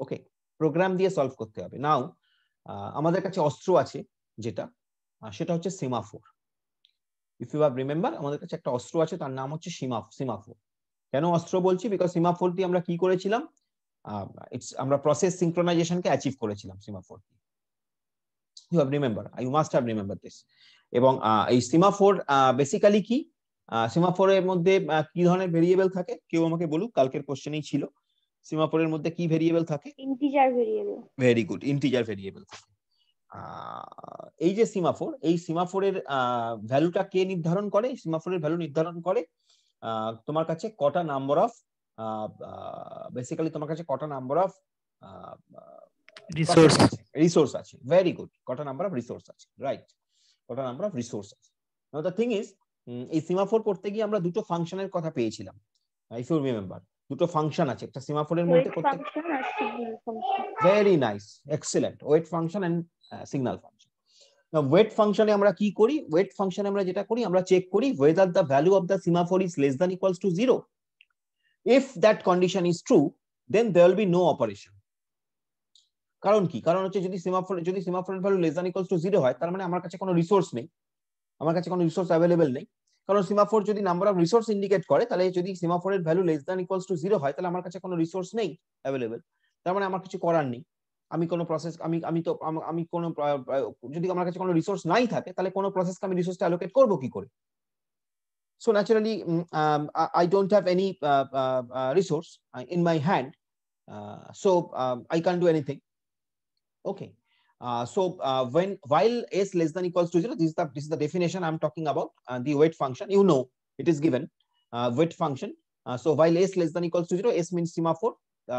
ওকে প্রোগ্রাম দিয়ে সলভ করতে হবে নাও আমাদের কাছে অস্ত্র আছে যেটা সেটা হচ্ছে semaphore if you have remember আমাদের কাছে একটা অস্ত্র আছে তার নাম হচ্ছে সিমাফোর কেন অস্ত্র বলছি বিকজ সিমাফোর দিয়ে আমরা কি করেছিলাম ইটস আমরা প্রসেস সিঙ্ক্রোনাইজেশনকে অ্যাচিভ করেছিলাম semaphore you have remember you must have remember this এবং এই সিমাফোর বেসিক্যালি কি সিমাফোরের মধ্যে কি ধরনের ভেরিয়েবল থাকে কেউ আমাকে বলুক কালকের কোশ্চেনই ছিল সিমাফোরের মধ্যে কি ভেরিয়েবল থাকে integer variable very good integer variable এই যে সিমাফোর এই সিমাফোরের ভ্যালুটা কে নির্ধারণ করে সিমাফোরের ভ্যালু নির্ধারণ করে তোমার কাছে কটা নাম্বার অফ বেসিক্যালি তোমার কাছে কটা নাম্বার অফ রিসোর্স রিসোর্স আছে ভেরি গুড কটা নাম্বার অফ রিসোর্স আছে রাইট কটা নাম্বার অফ রিসোর্স আছে নাও দ্য থিং ইজ এই সিমাফোর করতে গিয়ে আমরা দুটো ফাংশনের কথা পেয়েছিলাম ইফ ইউ রিমেম্বার দুটো ফাংশন আছে একটা সিমাফোরের মধ্যে করতে very nice excellent wait function and signal function wait ফাংশনে আমরা কি করি ওয়েট ফাংশনে আমরা যেটা করি আমরা চেক করি whether the value of the semaphore is less than equals to zero if that condition is true then they will be no operation কারণ কি কারণ হচ্ছে যদি সিমাফোর যদি সিমাফোরের value less than equals to zero হয় তার মানে আমার কাছে কোনো রিসোর্স নেই আমার কাছে কোনো রিসোর্স অ্যাভেলেবেল নেই কারণ সিমাফোর যদি নাম্বার অফ রিসোর্স ইন্ডিকেট করে তাহলে যদি সিমাফোরের value less than equals to zero হয় তাহলে আমার কাছে কোনো রিসোর্স নেই অ্যাভেলেবেল তার মানে আমার কিছু করার নেই আমি কোনো প্রসেস আমি আমি তো আমি কোনো যদি আমার কাছে কোনো রিসোর্স নাই থাকে তাহলে কোনো প্রসেসকে আমি রিসোর্সটা অ্যালোকেট করবো কি করে so naturally I don't have any resource in my hand so I can do anything okay so uh, when while s less than equals to zero, this is the this is the definition I'm talking about. Uh, the weight function, you know, it is given weight function. so while s less than equals to zero, s means semaphore.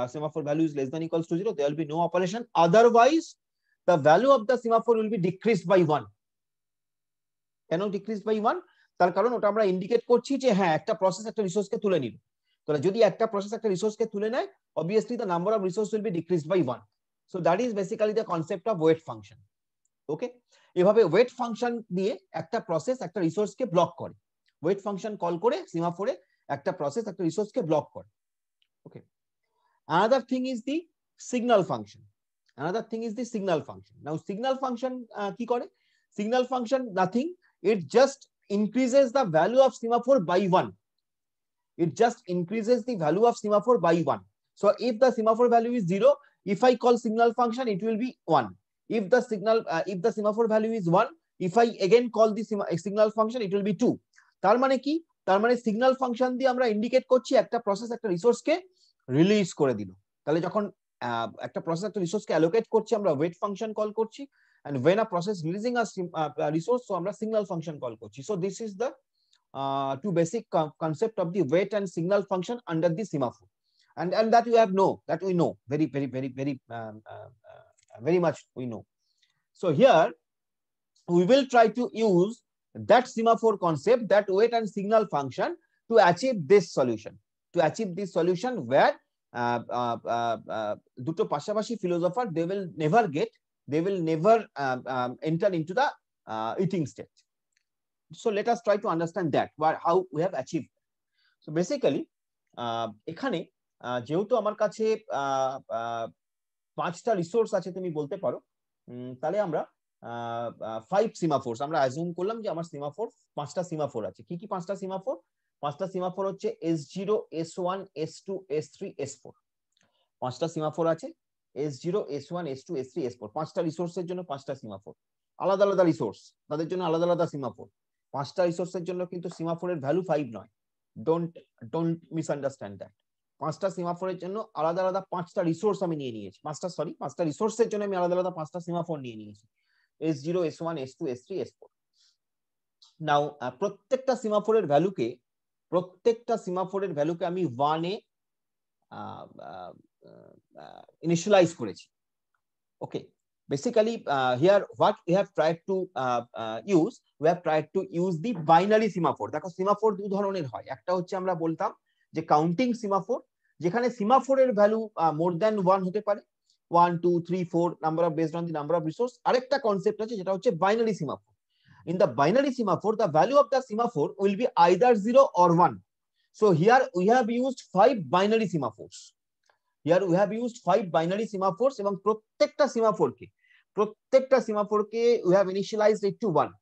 semaphore value is less than equals to zero. There will be no operation. Otherwise, the value of the semaphore will be decreased by one. কেন decrease by one তার কারণ ওটা আমরা indicate করছি যে হ্যাঁ একটা process একটা কে তুলে নিল তাহলে যদি একটা প্রসেস একটা কে তুলে নেয় obviously the number of resource will be decrease by one so that is basically the concept of wait function okay এভাবে ওয়েট ফাংশন দিয়ে একটা প্রসেস একটা রিসোর্সকে ব্লক করে ওয়েট ফাংশন কল করে সিমাফোরে একটা প্রসেস একটা রিসোর্সকে ব্লক করে ওকে another thing is the signal function another thing is the signal function now signal function ki kore signal function nothing it just increases the value of semaphore by 1 it just increases the value of semaphore by 1 so if the semaphore value is 0 If I call signal function, it will be one If the signal, uh, if the semaphore value is one if I again call the signal function, it will be 2. তার মানে কি তার মানে signal function দিয়ে আমরা indicate করছি একটা process একটা রিসোর্সকে রিলিজ করে দিল তাহলে যখন একটা প্রসেস একটা রিসোর্সকে অ্যালোকেট করছি আমরা ওয়েট ফাংশন কল করছি and when a process releasing a resource so আমরা signal function call করছি so this is the uh, two basic co concept of the wait and signal function under the semaphore and and that you have know that we know very very very very um, uh, very much we know so here we will try to use that semaphore concept that weight and signal function to achieve this solution to achieve this solution where দুটো পাশাপাশি philosopher they will never get they will never enter into the eating state so let us try to understand that where how we have achieved so basically এখানে যেহেতু আমার কাছে পাঁচটা resource আছে তুমি বলতে পারো তাহলে আমরা ফাইভ সিমাফোর্স আমরা অ্যাজিউম করলাম যে আমার সিমাফোর পাঁচটা সিমাফোর আছে কি কি পাঁচটা সিমাফোর পাঁচটা সিমাফোর হচ্ছে S zero S one S two S three S four পাঁচটা সিমাফোর আছে S zero S one S two S three S four পাঁচটা রিসোর্সের জন্য পাঁচটা সিমাফোর আলাদা আলাদা রিসোর্স তাদের জন্য আলাদা আলাদা সিমাফোর পাঁচটা রিসোর্সের জন্য কিন্তু সিমাফোরের ভ্যালু ফাইভ নয় ডোন্ট ডোন্ট আন্ডারস্ট্যান্ড দ্যাট পাঁচটা সিমাফোরের জন্য আলাদা আলাদা পাঁচটা রিসোর্স আমি নিয়ে নিয়েছি পাঁচটা সরি পাঁচটা রিসোর্সের জন্য আমি আলাদা আলাদা পাঁচটা সিমাফোর নিয়ে নিয়েছি S zero S one S two S three S four now প্রত্যেকটা সিমাফোরের ভ্যালুকে প্রত্যেকটা সিমাফোরের ভ্যালুকে আমি ওয়ানে ইনিশিয়ালাইজ করেছি okay basically here what what have tried to use we have tried to use the binary semaphore দেখো সিমাফোর দুই ধরনের হয় একটা হচ্ছে আমরা বলতাম যে কাউন্টিং সিমাফোর যেখানে সিমাফোরের ভ্যালু মোর দ্যান ওয়ান হতে পারে one two three four number of based on the number of resource আরেকটা কনসেপ্ট আছে যেটা হচ্ছে binary semaphore in the binary semaphore, the value of the semaphore will be either 0 or 1. So here we have used five binary semaphores. Here we have used five binary semaphores among protecta semaphore ke. Protecta semaphore ke we have initialized it to 1.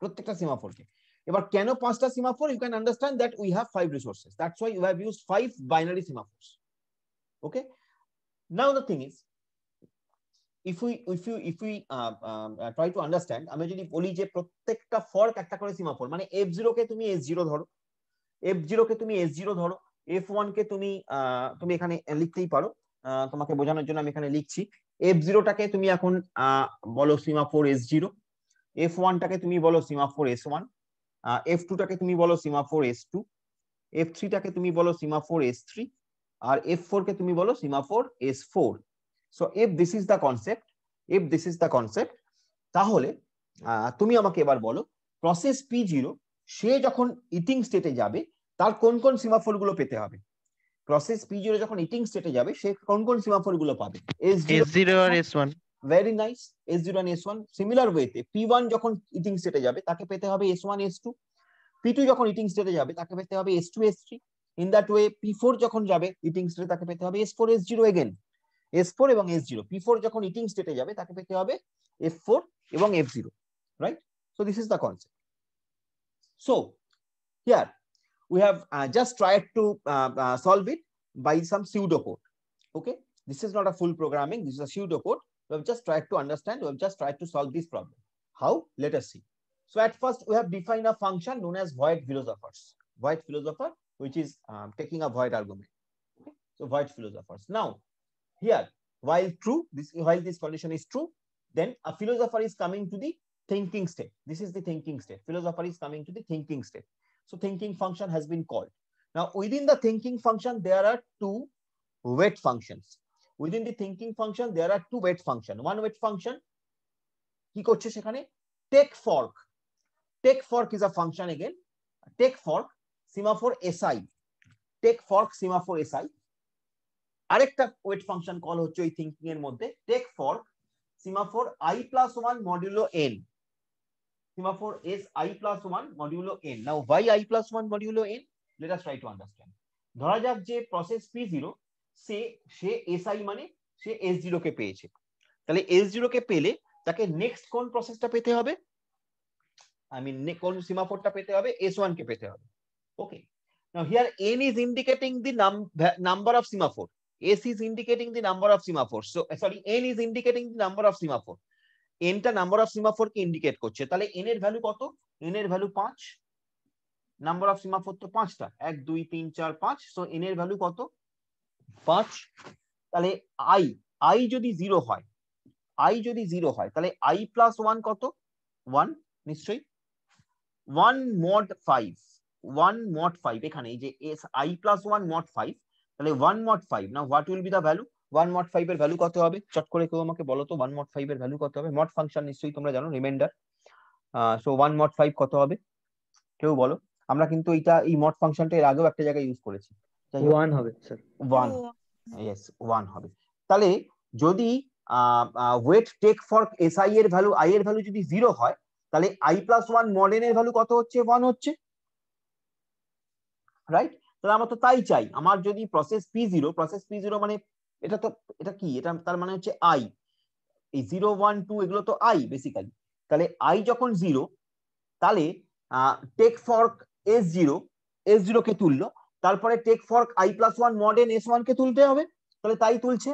Protecta semaphore ke. এবার কেন পাঁচটা semaphore you can understand that we have five resources that's why you have use five binary semaphores okay now the thing is if we if you if we try to understand আমি যদি বলি যে প্রত্যেকটা fork একটা করে semaphore মানে F zero কে তুমি এস জিরো ধরো এফ জিরো কে তুমি এস জিরো ধরো এফ ওয়ান কে তুমি তুমি এখানে লিখতেই পারো তোমাকে বোঝানোর জন্য আমি এখানে লিখছি এফ জিরোটাকে তুমি এখন বলো সিমাফোর এস জিরো এফ ওয়ানটাকে তুমি বলো সিমাফোর এস ওয়ান এফ টুটাকে তুমি বলো ফোর এস টু এফ থ্রিটাকে তুমি বলো সিমা ফোর এস থ্রি আর এফ ফোরকে তুমি বলো ফোর S four so F this is the concept F this is the concept তাহলে তুমি আমাকে এবার বলো প্রসেস পি জিরো সে যখন ইটিং স্টেটে যাবে তার কোন কোন সিমাফোর গুলো পেতে হবে প্রসেস পি জিরো যখন ইটিং স্টেটে যাবে সে কোন কোন সিমাফোর গুলো পাবে এস জিরো আর S one very nice S zero S one similar ওয়েতে পি ওয়ান যখন ইটিং স্টেটে যাবে তাকে পেতে হবে S one S two P two যখন ইটিং স্টেটে যাবে তাকে পেতে হবে S two S three in that way P four যখন যাবে ইটিং স্টেটে তাকে পেতে হবে S four S zero again S four এবং এস জিরো পি ফোর যখন ইটিং স্টেটে যাবে তাকে পেতে হবে এফ ফোর এবং F zero right so this is the concept so here we have just tried to solve it by some pseudo code okay this is not a full programming this is a pseudo code We have just tried to understand. We have just tried to solve this problem. How? Let us see. So at first, we have defined a function known as void philosophers. Void philosopher, which is um, taking a void argument. Okay? So void philosophers. Now, here, while true, this while this condition is true, then a philosopher is coming to the thinking state. This is the thinking state. Philosopher is coming to the thinking state. So thinking function has been called. Now within the thinking function, there are two weight functions. within the thinking function there are two wait function one wait function কি করছে সেখানে take fork take fork is a function again take fork sema semaphore SI take fork sema semaphore SI আরেকটা wait function call হচ্ছে ওই thinking এর মধ্যে take fork semaphore I plus one modulo N semaphore S I plus one modulo N now why I plus one modulo N let us try to understand ধরা যাক যে process P zero সে সে SI মানে সে S zero কে পেয়েছে তাহলে s zero কে পেলে তাকে নেক্সট কোন প্রসেসটা পেতে হবে আই মিন কোন সিমাফোরটা পেতে হবে এস ওয়ান কে পেতে হবে okay now here n is indicating the number of semaphore s is indicating the number of semaphore so sorry n is indicating the number of semaphore n টা number of semaphore কে indicate করছে তাহলে N এর value কত N এর value পাঁচ number of semaphore তো পাঁচটা এক দুই তিন চার পাঁচ সো এন এর ভ্যালু কত পাঁচ তাহলে আই আই যদি জিরো হয় আই যদি জিরো হয় তাহলে আই প্লাস ওয়ান কত ওয়ান নিশ্চয়ই one mod five one mod five এখানে যে s I plus one mod five তাহলে ওয়ান মড ফাইভ না what will be the value one mod five এর ভ্যালু কত হবে চট করে কেউ আমাকে বলো তো ওয়ান মড ফাইভ এর ভ্যালু কত হবে মড ফাংশন নিশ্চয়ই তোমরা জানো reminder so one mod five কত হবে কেউ বলো আমরা কিন্তু এইটা এই মড ফাংশনটা এর আগেও একটা জায়গায় ইউজ করেছি ওয়ান হবে স্যার ওয়ান ইয়েস ওয়ান হবে তাহলে যদি ওয়েট টেক ফর আই এর ভ্যালু আই এর ভ্যালু যদি জিরো হয় তাহলে আই প্লাস ওয়ান মড এর ভ্যালু কত হচ্ছে ওয়ান হচ্ছে রাইট তাহলে আমার তো তাই চাই আমার যদি process P zero process P zero মানে এটা তো এটা কি এটা তার মানে হচ্ছে আই এই জিরো ওয়ান টু এগুলো তো আই বেসিক্যালি তাহলে আই যখন জিরো তাহলে take fork s zero s zero কে তুললো তারপরে take fork i plus one mod n s one কে তুলতে হবে তাহলে তাই তুলছে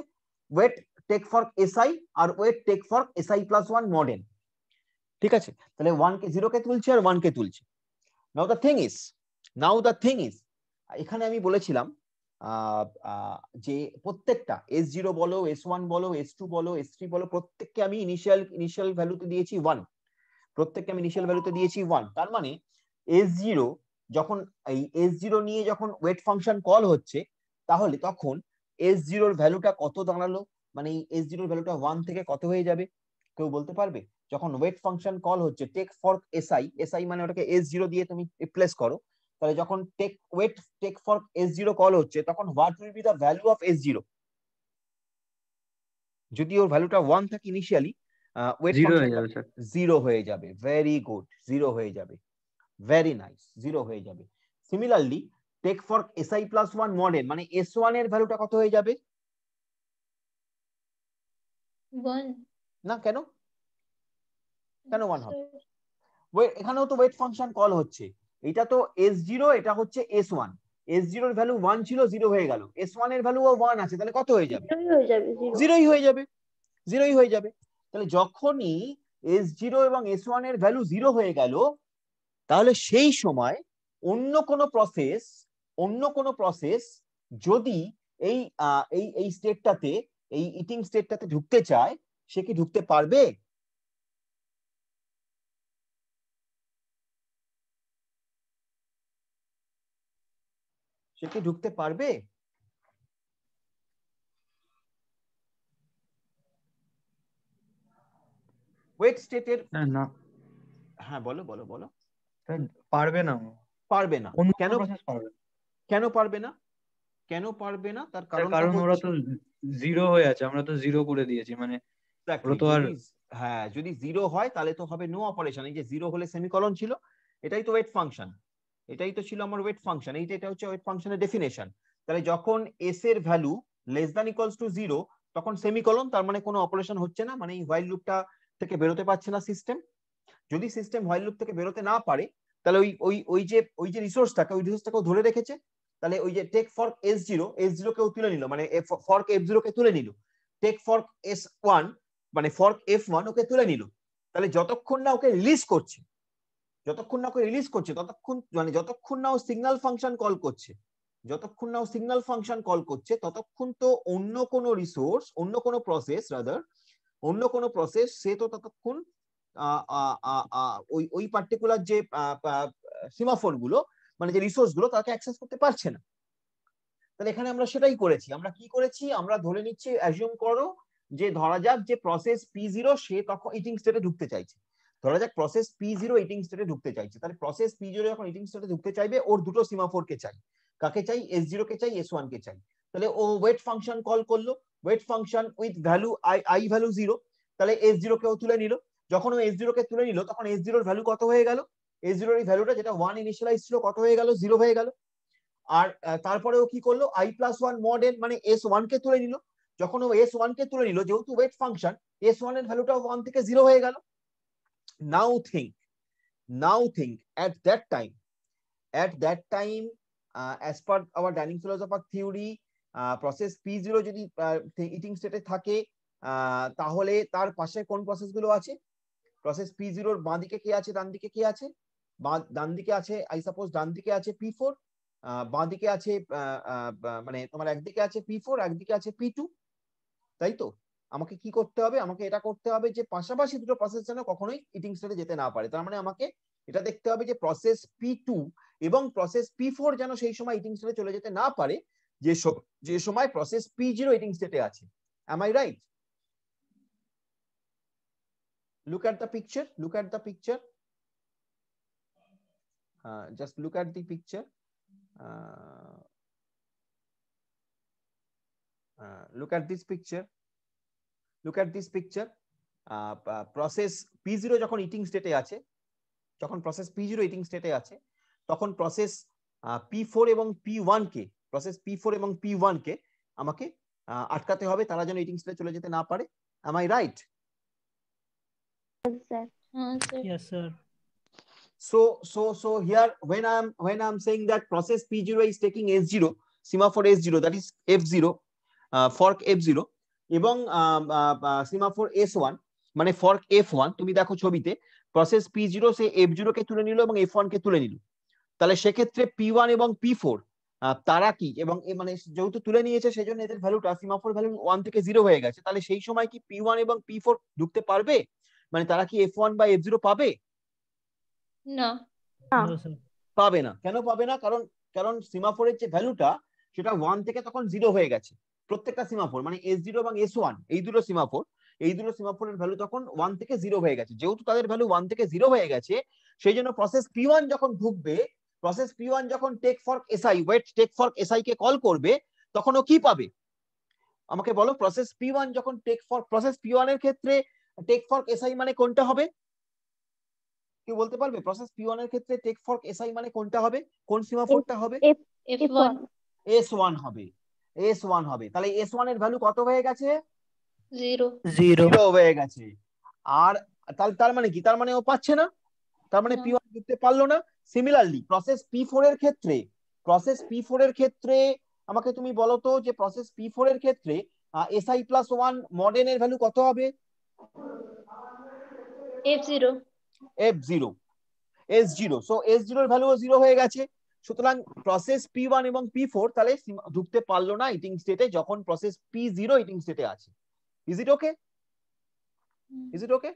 ওয়েট টেক ফর্ক আই আর wait take fork i plus one mod n ঠিক আছে তাহলে ওয়ান কে জিরো কে তুলছে আর ওয়ান কে তুলছে now the thing is now the thing is এখানে আমি বলেছিলাম যে প্রত্যেকটা এস জিরো বলো এস ওয়ান বলো এস টু বলো এস থ্রি বলো প্রত্যেককে আমি ইনিশিয়াল ইনিশিয়াল ভ্যালুতে দিয়েছি ওয়ান প্রত্যেককে আমি ইনিশিয়াল ভ্যালুতে দিয়েছি ওয়ান তার মানে এস জিরো যখন এই এস জিরো নিয়ে যখন ওয়েট ফাংশন কল হচ্ছে তাহলে তখন এস জিরোর ভ্যালুটা কত দাঁড়ালো মানে এই এস জিরোর ভ্যালুটা ওয়ান থেকে কত হয়ে যাবে কেউ বলতে পারবে যখন ওয়েট ফাংশন কল হচ্ছে টেক ফর্ক এসআই আই মানে ওটাকে এস জিরো দিয়ে তুমি রিপ্লেস করো তাহলে যখন take wait take fork s zero call হচ্ছে তখন what will be the value of s zero যদি ওর ভ্যালুটা ওয়ান থাকে ইনিশিয়ালি ওয়েট জিরো হয়ে জিরো হয়ে যাবে ভেরি গুড জিরো হয়ে যাবে ভেরি নাইস জিরো হয়ে যাবে similarly take for S I plus one model মানে এস ওয়ান এর ভ্যালুটা কত হয়ে যাবে না কেন কেন ওয়ান হবে এখানেও তো ওয়েট ফাংশন কল হচ্ছে এটা তো এস জিরো এটা হচ্ছে এস ওয়ান এস জিরোর ভ্যালু ওয়ান ছিল জিরো হয়ে গেল এস ওয়ান এর ভ্যালু ওয়ান আছে তাহলে কত হয়ে যাবে জিরোই হয়ে যাবে জিরোই হয়ে যাবে তাহলে যখনই এস জিরো এবং এস ওয়ান এর ভ্যালু জিরো হয়ে গেল তাহলে সেই সময় অন্য কোনো প্রসেস অন্য কোনো প্রসেস যদি এই এই এই স্টেটটাতে এই ইটিং স্টেটটাতে ঢুকতে চায় সে কি ঢুকতে পারবে সে কি ঢুকতে পারবে ওয়েট স্টেটের হ্যাঁ বলো বলো বলো হ্যাঁ, পারবে না পারবে না কেন কেন পারবে না কেন পারবে না তার কারণ কারণ ওরা তো জিরো হয়ে আছে আমরা তো জিরো করে দিয়েছি মানে তো আর হ্যাঁ যদি জিরো হয় তাহলে তো হবে নো অপারেশন এই যে জিরো হলে সেমিকলন ছিল এটাই তো ওয়েট ফাংশন এটাই তো ছিল আমার ওয়েট ফাংশন এইটা এটা হচ্ছে ওয়েট ফাংশনের ডেফিনেশন তাহলে যখন এস এর value less than equals to zero তখন সেমিকলন তার মানে কোনো অপারেশন হচ্ছে না মানে এই হোয়াইল লুপটা থেকে বেরোতে পারছে না সিস্টেম যদি সিস্টেম হোয়াইল লুপ থেকে বেরোতে না পারে তাহলে ওই ওই ওই যে ওই যে রিসোর্সটাকে ওই রিসোর্সটাকেও ধরে রেখেছে তাহলে ওই যে take fork s zero s zero কেও তুলে নিল মানে ফর্ক এফ জিরো কে তুলে নিল টেক ফর্ক এস ওয়ান মানে ফর্ক এফ ওয়ান ওকে তুলে নিল তাহলে যতক্ষণ না ওকে রিলিজ করছে যতক্ষণ না ওকে রিলিজ করছে ততক্ষণ মানে যতক্ষণ না ও সিগনাল ফাংশন কল করছে যতক্ষণ না ও সিগনাল ফাংশন কল করছে ততক্ষণ তো অন্য কোনো রিসোর্স অন্য কোনো প্রসেস রাদার অন্য কোনো প্রসেস সে তো ততক্ষণ ওই ওই পার্টিকুলার যে সিমাফোর গুলো মানে যে রিসোর্স গুলো তাকে অ্যাক্সেস করতে পারছে না তাহলে এখানে আমরা সেটাই করেছি আমরা কি করেছি আমরা ধরে নিচ্ছি অ্যাজিউম করো যে ধরা যাক যে প্রসেস পি জিরো সে তখন ইটিং স্টেটে ঢুকতে চাইছে ধরা যাক প্রসেস পি জিরো ইটিং স্টেটে ঢুকতে চাইছে তাহলে প্রসেস পি জিরো যখন ইটিং স্টেটে ঢুকতে চাইবে ওর দুটো কে চাই কাকে চাই এস জিরো কে চাই এস ওয়ান কে চাই তাহলে ও ওয়েট ফাংশন কল করলো wait function with value i i value zero তাহলে এস জিরো কেও তুলে নিল যখন ও এস জিরো কে তুলে নিল তখন এস জিরোর ভ্যালু কত হয়ে গেল এস জিরোর এই ভ্যালুটা যেটা ওয়ান ইনিশিয়ালাইজ ছিল কত হয়ে গেল জিরো হয়ে গেল আর তারপরে ও কি করলো i plus one mod n মানে এস ওয়ান কে তুলে নিল যখন ও এস ওয়ান কে তুলে নিল যেহেতু ওয়েট ফাংশন এস ওয়ান এর ভ্যালুটা ওয়ান থেকে জিরো হয়ে গেল now think now think at that time at that time as per our dining philosopher theory process P zero যদি ইটিং স্টেটে থাকে তাহলে তার পাশে কোন প্রসেসগুলো আছে প্রসেস পি জিরোর বাঁ দিকে কে আছে ডান দিকে কে আছে ডান দিকে আছে আই সাপোজ ডান দিকে আছে পি ফোর বাঁ দিকে আছে মানে তোমার একদিকে আছে পি ফোর একদিকে আছে পি টু তাই তো আমাকে কি করতে হবে আমাকে এটা করতে হবে যে পাশাপাশি দুটো প্রসেস যেন কখনোই ইটিং স্টেটে যেতে না পারে তার মানে আমাকে এটা দেখতে হবে যে প্রসেস পি টু এবং প্রসেস পি ফোর যেন সেই সময় ইটিং স্টেটে চলে যেতে না পারে যে সময় প্রসেস পি জিরো ইটিং স্টেটে আছে am I right look at the picture look at the picture uh, just look at the picture uh, uh, look at this picture look at this picture uh, p zero যখন eating স্টেটে আছে যখন process P zero eating স্টেটে আছে তখন process P four এবং P one কে process P four এবং p1 ওয়ান কে আমাকে আটকাতে হবে তারা যেন ইটিং স্টেটে চলে যেতে না পারে am i right Yes, sir. Yes, sir. So, so, so here when I'm when I'm saying that process P0 is taking S0, semaphore S0 that is F0, uh, fork F0, এবং semaphore S one মানে fork f one তুমি দেখো ছবিতে process P zero সে f zero কে তুলে নিল এবং এফ ওয়ান কে তুলে নিল তাহলে সেক্ষেত্রে পি ওয়ান এবং পি ফোর তারা কি এবং মানে যেহেতু তুলে নিয়েছে সেই জন্য এদের ভ্যালুটা সিমাফোর ভ্যালু ওয়ান থেকে জিরো হয়ে গেছে তাহলে সেই সময় কি পি ওয়ান এবং পি ফোর ঢুকতে পারবে মানে তারা কি এফ ওয়ান বা এফ জিরো পাবে না পাবে না কেন পাবে না কারণ কারণ সিমাফোরের যে ভ্যালুটা সেটা ওয়ান থেকে তখন জিরো হয়ে গেছে প্রত্যেকটা সিমাফোর মানে এস জিরো এবং এস ওয়ান এই দুটো সিমাফোর এই দুটো সিমাফোরের ভ্যালু তখন ওয়ান থেকে জিরো হয়ে গেছে যেহেতু তাদের ভ্যালু ওয়ান থেকে জিরো হয়ে গেছে সেই জন্য প্রসেস পি ওয়ান যখন ঢুকবে প্রসেস পি ওয়ান যখন take fork s i wait take fork s i কে কল করবে তখন ও কি পাবে আমাকে বলো প্রসেস পি ওয়ান যখন take fork process P one এর ক্ষেত্রে টেক ফর্ক এসআই মানে কোনটা হবে কেউ বলতে পারবে প্রসেস পি ওয়ান এর ক্ষেত্রে টেক ফর্ক এসআই মানে কোনটা হবে কোন সীমাফোরটা হবে এস ওয়ান হবে এস ওয়ান হবে তাহলে এস ওয়ান এর ভ্যালু কত হয়ে গেছে জিরো জিরো হয়ে গেছে আর তাহলে তার মানে কি তার মানে ও পাচ্ছে না তার মানে পি ওয়ান জিততে পারলো না সিমিলারলি প্রসেস পি ফোর এর ক্ষেত্রে প্রসেস পি ফোর এর ক্ষেত্রে আমাকে তুমি বলো তো যে প্রসেস পি ফোর এর ক্ষেত্রে এসআই প্লাস ওয়ান মডেন এর ভ্যালু কত হবে f0 f0 s0 so s0 এর ভ্যালু 0 হয়ে গেছে সুতরাং প্রসেস p1 এবং p4 তাহলে ঢুকতে পারলো না ইটিং স্টেটে যখন প্রসেস p0 ইটিং স্টেটে আছে is it okay is it okay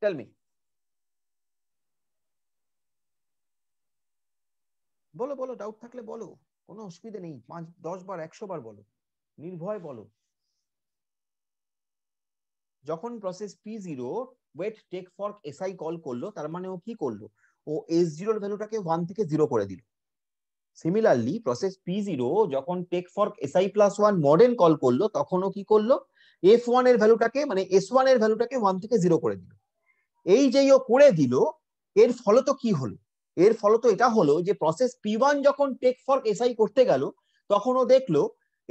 tell me বলো বলো ডাউট থাকলে বলো কোনো অসুবিধা নেই পাঁচ দশ বার একশো বার বলো নির্ভয় বলো যখন process P zero wait take fork s i call করলো তার মানে ও কি করলো ও এস জিরোর ভ্যালুটাকে ওয়ান থেকে জিরো করে দিল সিমিলারলি প্রসেস পি জিরো যখন take fork SI plus one mod n call করলো তখন ও কি করলো এফ ওয়ান এর ভ্যালুটাকে মানে এস ওয়ান এর ভ্যালুটাকে ওয়ান থেকে জিরো করে দিল এই যে ও করে দিল এর তো কি হলো এর ফলত এটা হলো যে প্রসেস পি ওয়ান যখন টেক ফর্ক এসআই করতে গেল তখন ও দেখলো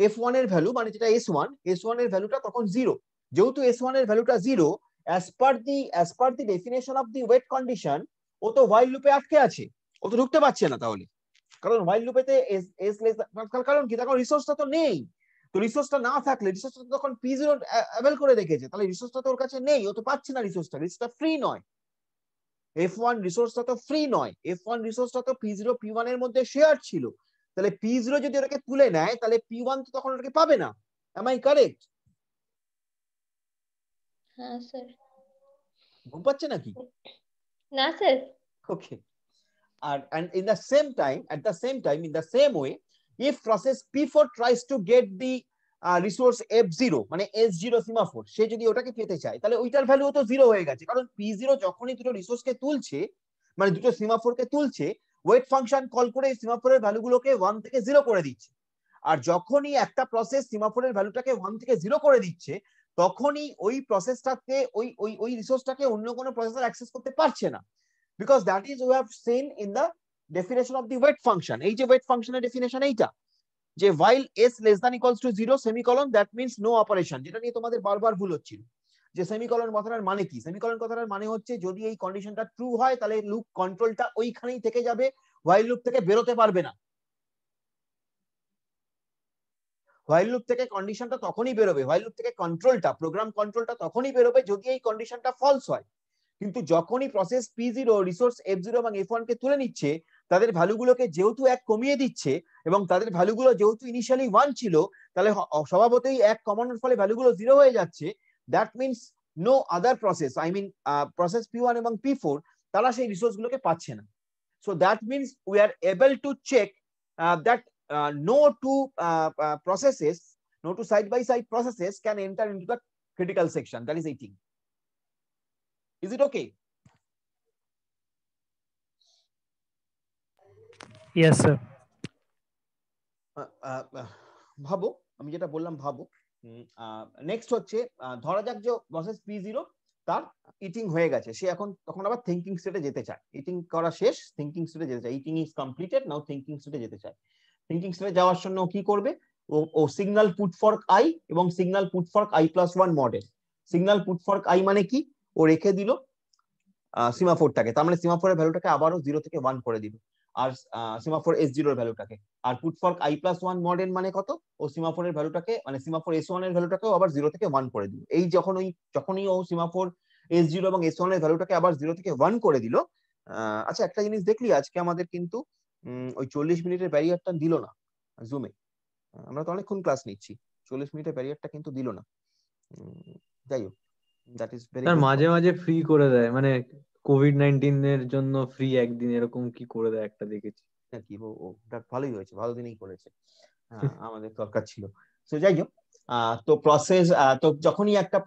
এফ ওয়ান এর ভ্যালু মানে যেটা এস ওয়ান এস ওয়ান এর ভ্যালুটা তখন জিরো যেহেতু এস ওয়ান এর ভ্যালুটা zero as per the as per the definition of the wait condition ও তো হোয়াইল লুপে আটকে আছে ও তো ঢুকতে পারছে না তাহলে কারণ হোয়াইল লুপেতে এস এস কারণ কি কারণ রিসোর্সটা তো নেই তো রিসোর্সটা না থাকলে রিসোর্সটা তখন পি জিরো অ্যাভেল করে রেখেছে তাহলে রিসোর্সটা তো ওর কাছে নেই ও তো পাচ্ছে না রিসোর্সটা রিসোর্সটা ফ্রি নয় এফ ওয়ান রিসোর্সটা তো ফ্রি নয় এফ ওয়ান রিসোর্সটা তো পি জিরো পি ওয়ান এর মধ্যে শেয়ার ছিল তাহলে পি জিরো যদি ওটাকে তুলে নেয় তাহলে পি ওয়ান তো তখন ওটাকে পাবে না এম আই কারেক্ট হ্যাঁ স্যার ঘুম পাচ্ছে নাকি না স্যার ওকে আর and in the same time at the same time in the same way if process p4 tries to get the resource F zero মানে এস জিরো সিমাফোর সে যদি ওটাকে পেতে চায় তাহলে ওইটার ভ্যালু তো জিরো হয়ে গেছে কারণ পি যখনই দুটো রিসোর্সকে তুলছে মানে দুটো সিমাফোরকে তুলছে ওয়েট ফাংশন কল করে সিমাফোরের ভ্যালুগুলোকে ওয়ান থেকে জিরো করে দিচ্ছে আর যখনই একটা প্রসেস সিমাফোরের ভ্যালুটাকে ওয়ান থেকে জিরো করে দিচ্ছে তখনই ওই প্রসেসটাকে ওই ওই ওই রিসোর্সটাকে অন্য কোনো প্রসেসর অ্যাক্সেস করতে পারছে না because that is we have seen in the definition of the wait function এই যে ওয়েট ফাংশনের ডেফিনেশন এইটা যে while s less than equals to zero semicolon that means no operation যেটা নিয়ে তোমাদের বারবার ভুল হচ্ছিল যে সেমিকলন কথাটার মানে কি সেমিকলন কথাটার মানে হচ্ছে যদি এই কন্ডিশনটা ট্রু হয় তাহলে লুপ কন্ট্রোলটা ওইখানেই থেকে যাবে while লুপ থেকে বেরোতে পারবে না হোয়াইল লুপ থেকে কন্ডিশনটা তখনই বেরোবে হোয়াইল লুপ থেকে কন্ট্রোলটা প্রোগ্রাম কন্ট্রোলটা তখনই বেরোবে যদি এই কন্ডিশনটা ফলস হয় কিন্তু যখনই process P zero resource F zero এবং এফ কে তুলে নিচ্ছে তাদের ভ্যালুগুলোকে যেহেতু এক কমিয়ে দিচ্ছে এবং তাদের ভ্যালুগুলো যেহেতু ইনিশিয়ালি ওয়ান ছিল তাহলে স্বভাবতই এক কমানোর ফলে ভ্যালুগুলো জিরো হয়ে যাচ্ছে that means no other process I mean process P one এবং পি ফোর তারা সেই রিসোর্স গুলোকে পাচ্ছে না so that means we are able to check that uh, no two uh, uh, processes, no two side by side processes can enter into the critical section. That is 18. Is it okay? Yes, sir. ভাবো uh, uh, uh, আমি যেটা বললাম ভাবো next হচ্ছে ধরা যাক যে process P zero তার ইটিং হয়ে গেছে সে এখন তখন আবার থিঙ্কিং স্টেটে যেতে চায় ইটিং করা শেষ থিঙ্কিং স্টেটে যেতে চায় eating is completed now thinking স্টেটে যেতে চায় থিঙ্কিং স্টেপে যাওয়ার জন্য কি করবে ও সিগনাল পুট ফর্ক আই এবং signal put fork i plus one model signal put fork i মানে কি ও রেখে দিল সিমাফোরটাকে তার মানে সিমাফোরের ভ্যালুটাকে আবারও জিরো থেকে ওয়ান করে দিল আর সিমাফোর এস জিরোর ভ্যালুটাকে আর put fork i plus one model মানে কত ও সিমাফোরের ভ্যালুটাকে মানে সিমাফোর এস ওয়ান এর ভ্যালুটাকেও আবার জিরো থেকে ওয়ান করে দিল এই যখন ওই যখনই ও সিমাফোর এস জিরো এবং এস ওয়ান এর ভ্যালুটাকে আবার জিরো থেকে ওয়ান করে দিল আচ্ছা একটা জিনিস দেখলি আজকে আমাদের কিন্তু ওই চল্লিশ মিনিটের ব্যারিয়ারটা দিল না জুমে আমরা তো অনেকক্ষণ ক্লাস নিচ্ছি চল্লিশ মিনিটের ব্যারিয়ারটা কিন্তু দিল না যাই হোক দ্যাট মাঝে মাঝে ফ্রি করে দেয় মানে কোভিড নাইনটিন এর জন্য ফ্রি একদিন এরকম কি করে দেয় একটা দেখেছি নাকি ও ভালোই হয়েছে ভালো দিনই করেছে আমাদের দরকার ছিল তো যাই হোক তো প্রসেস তো যখনই একটা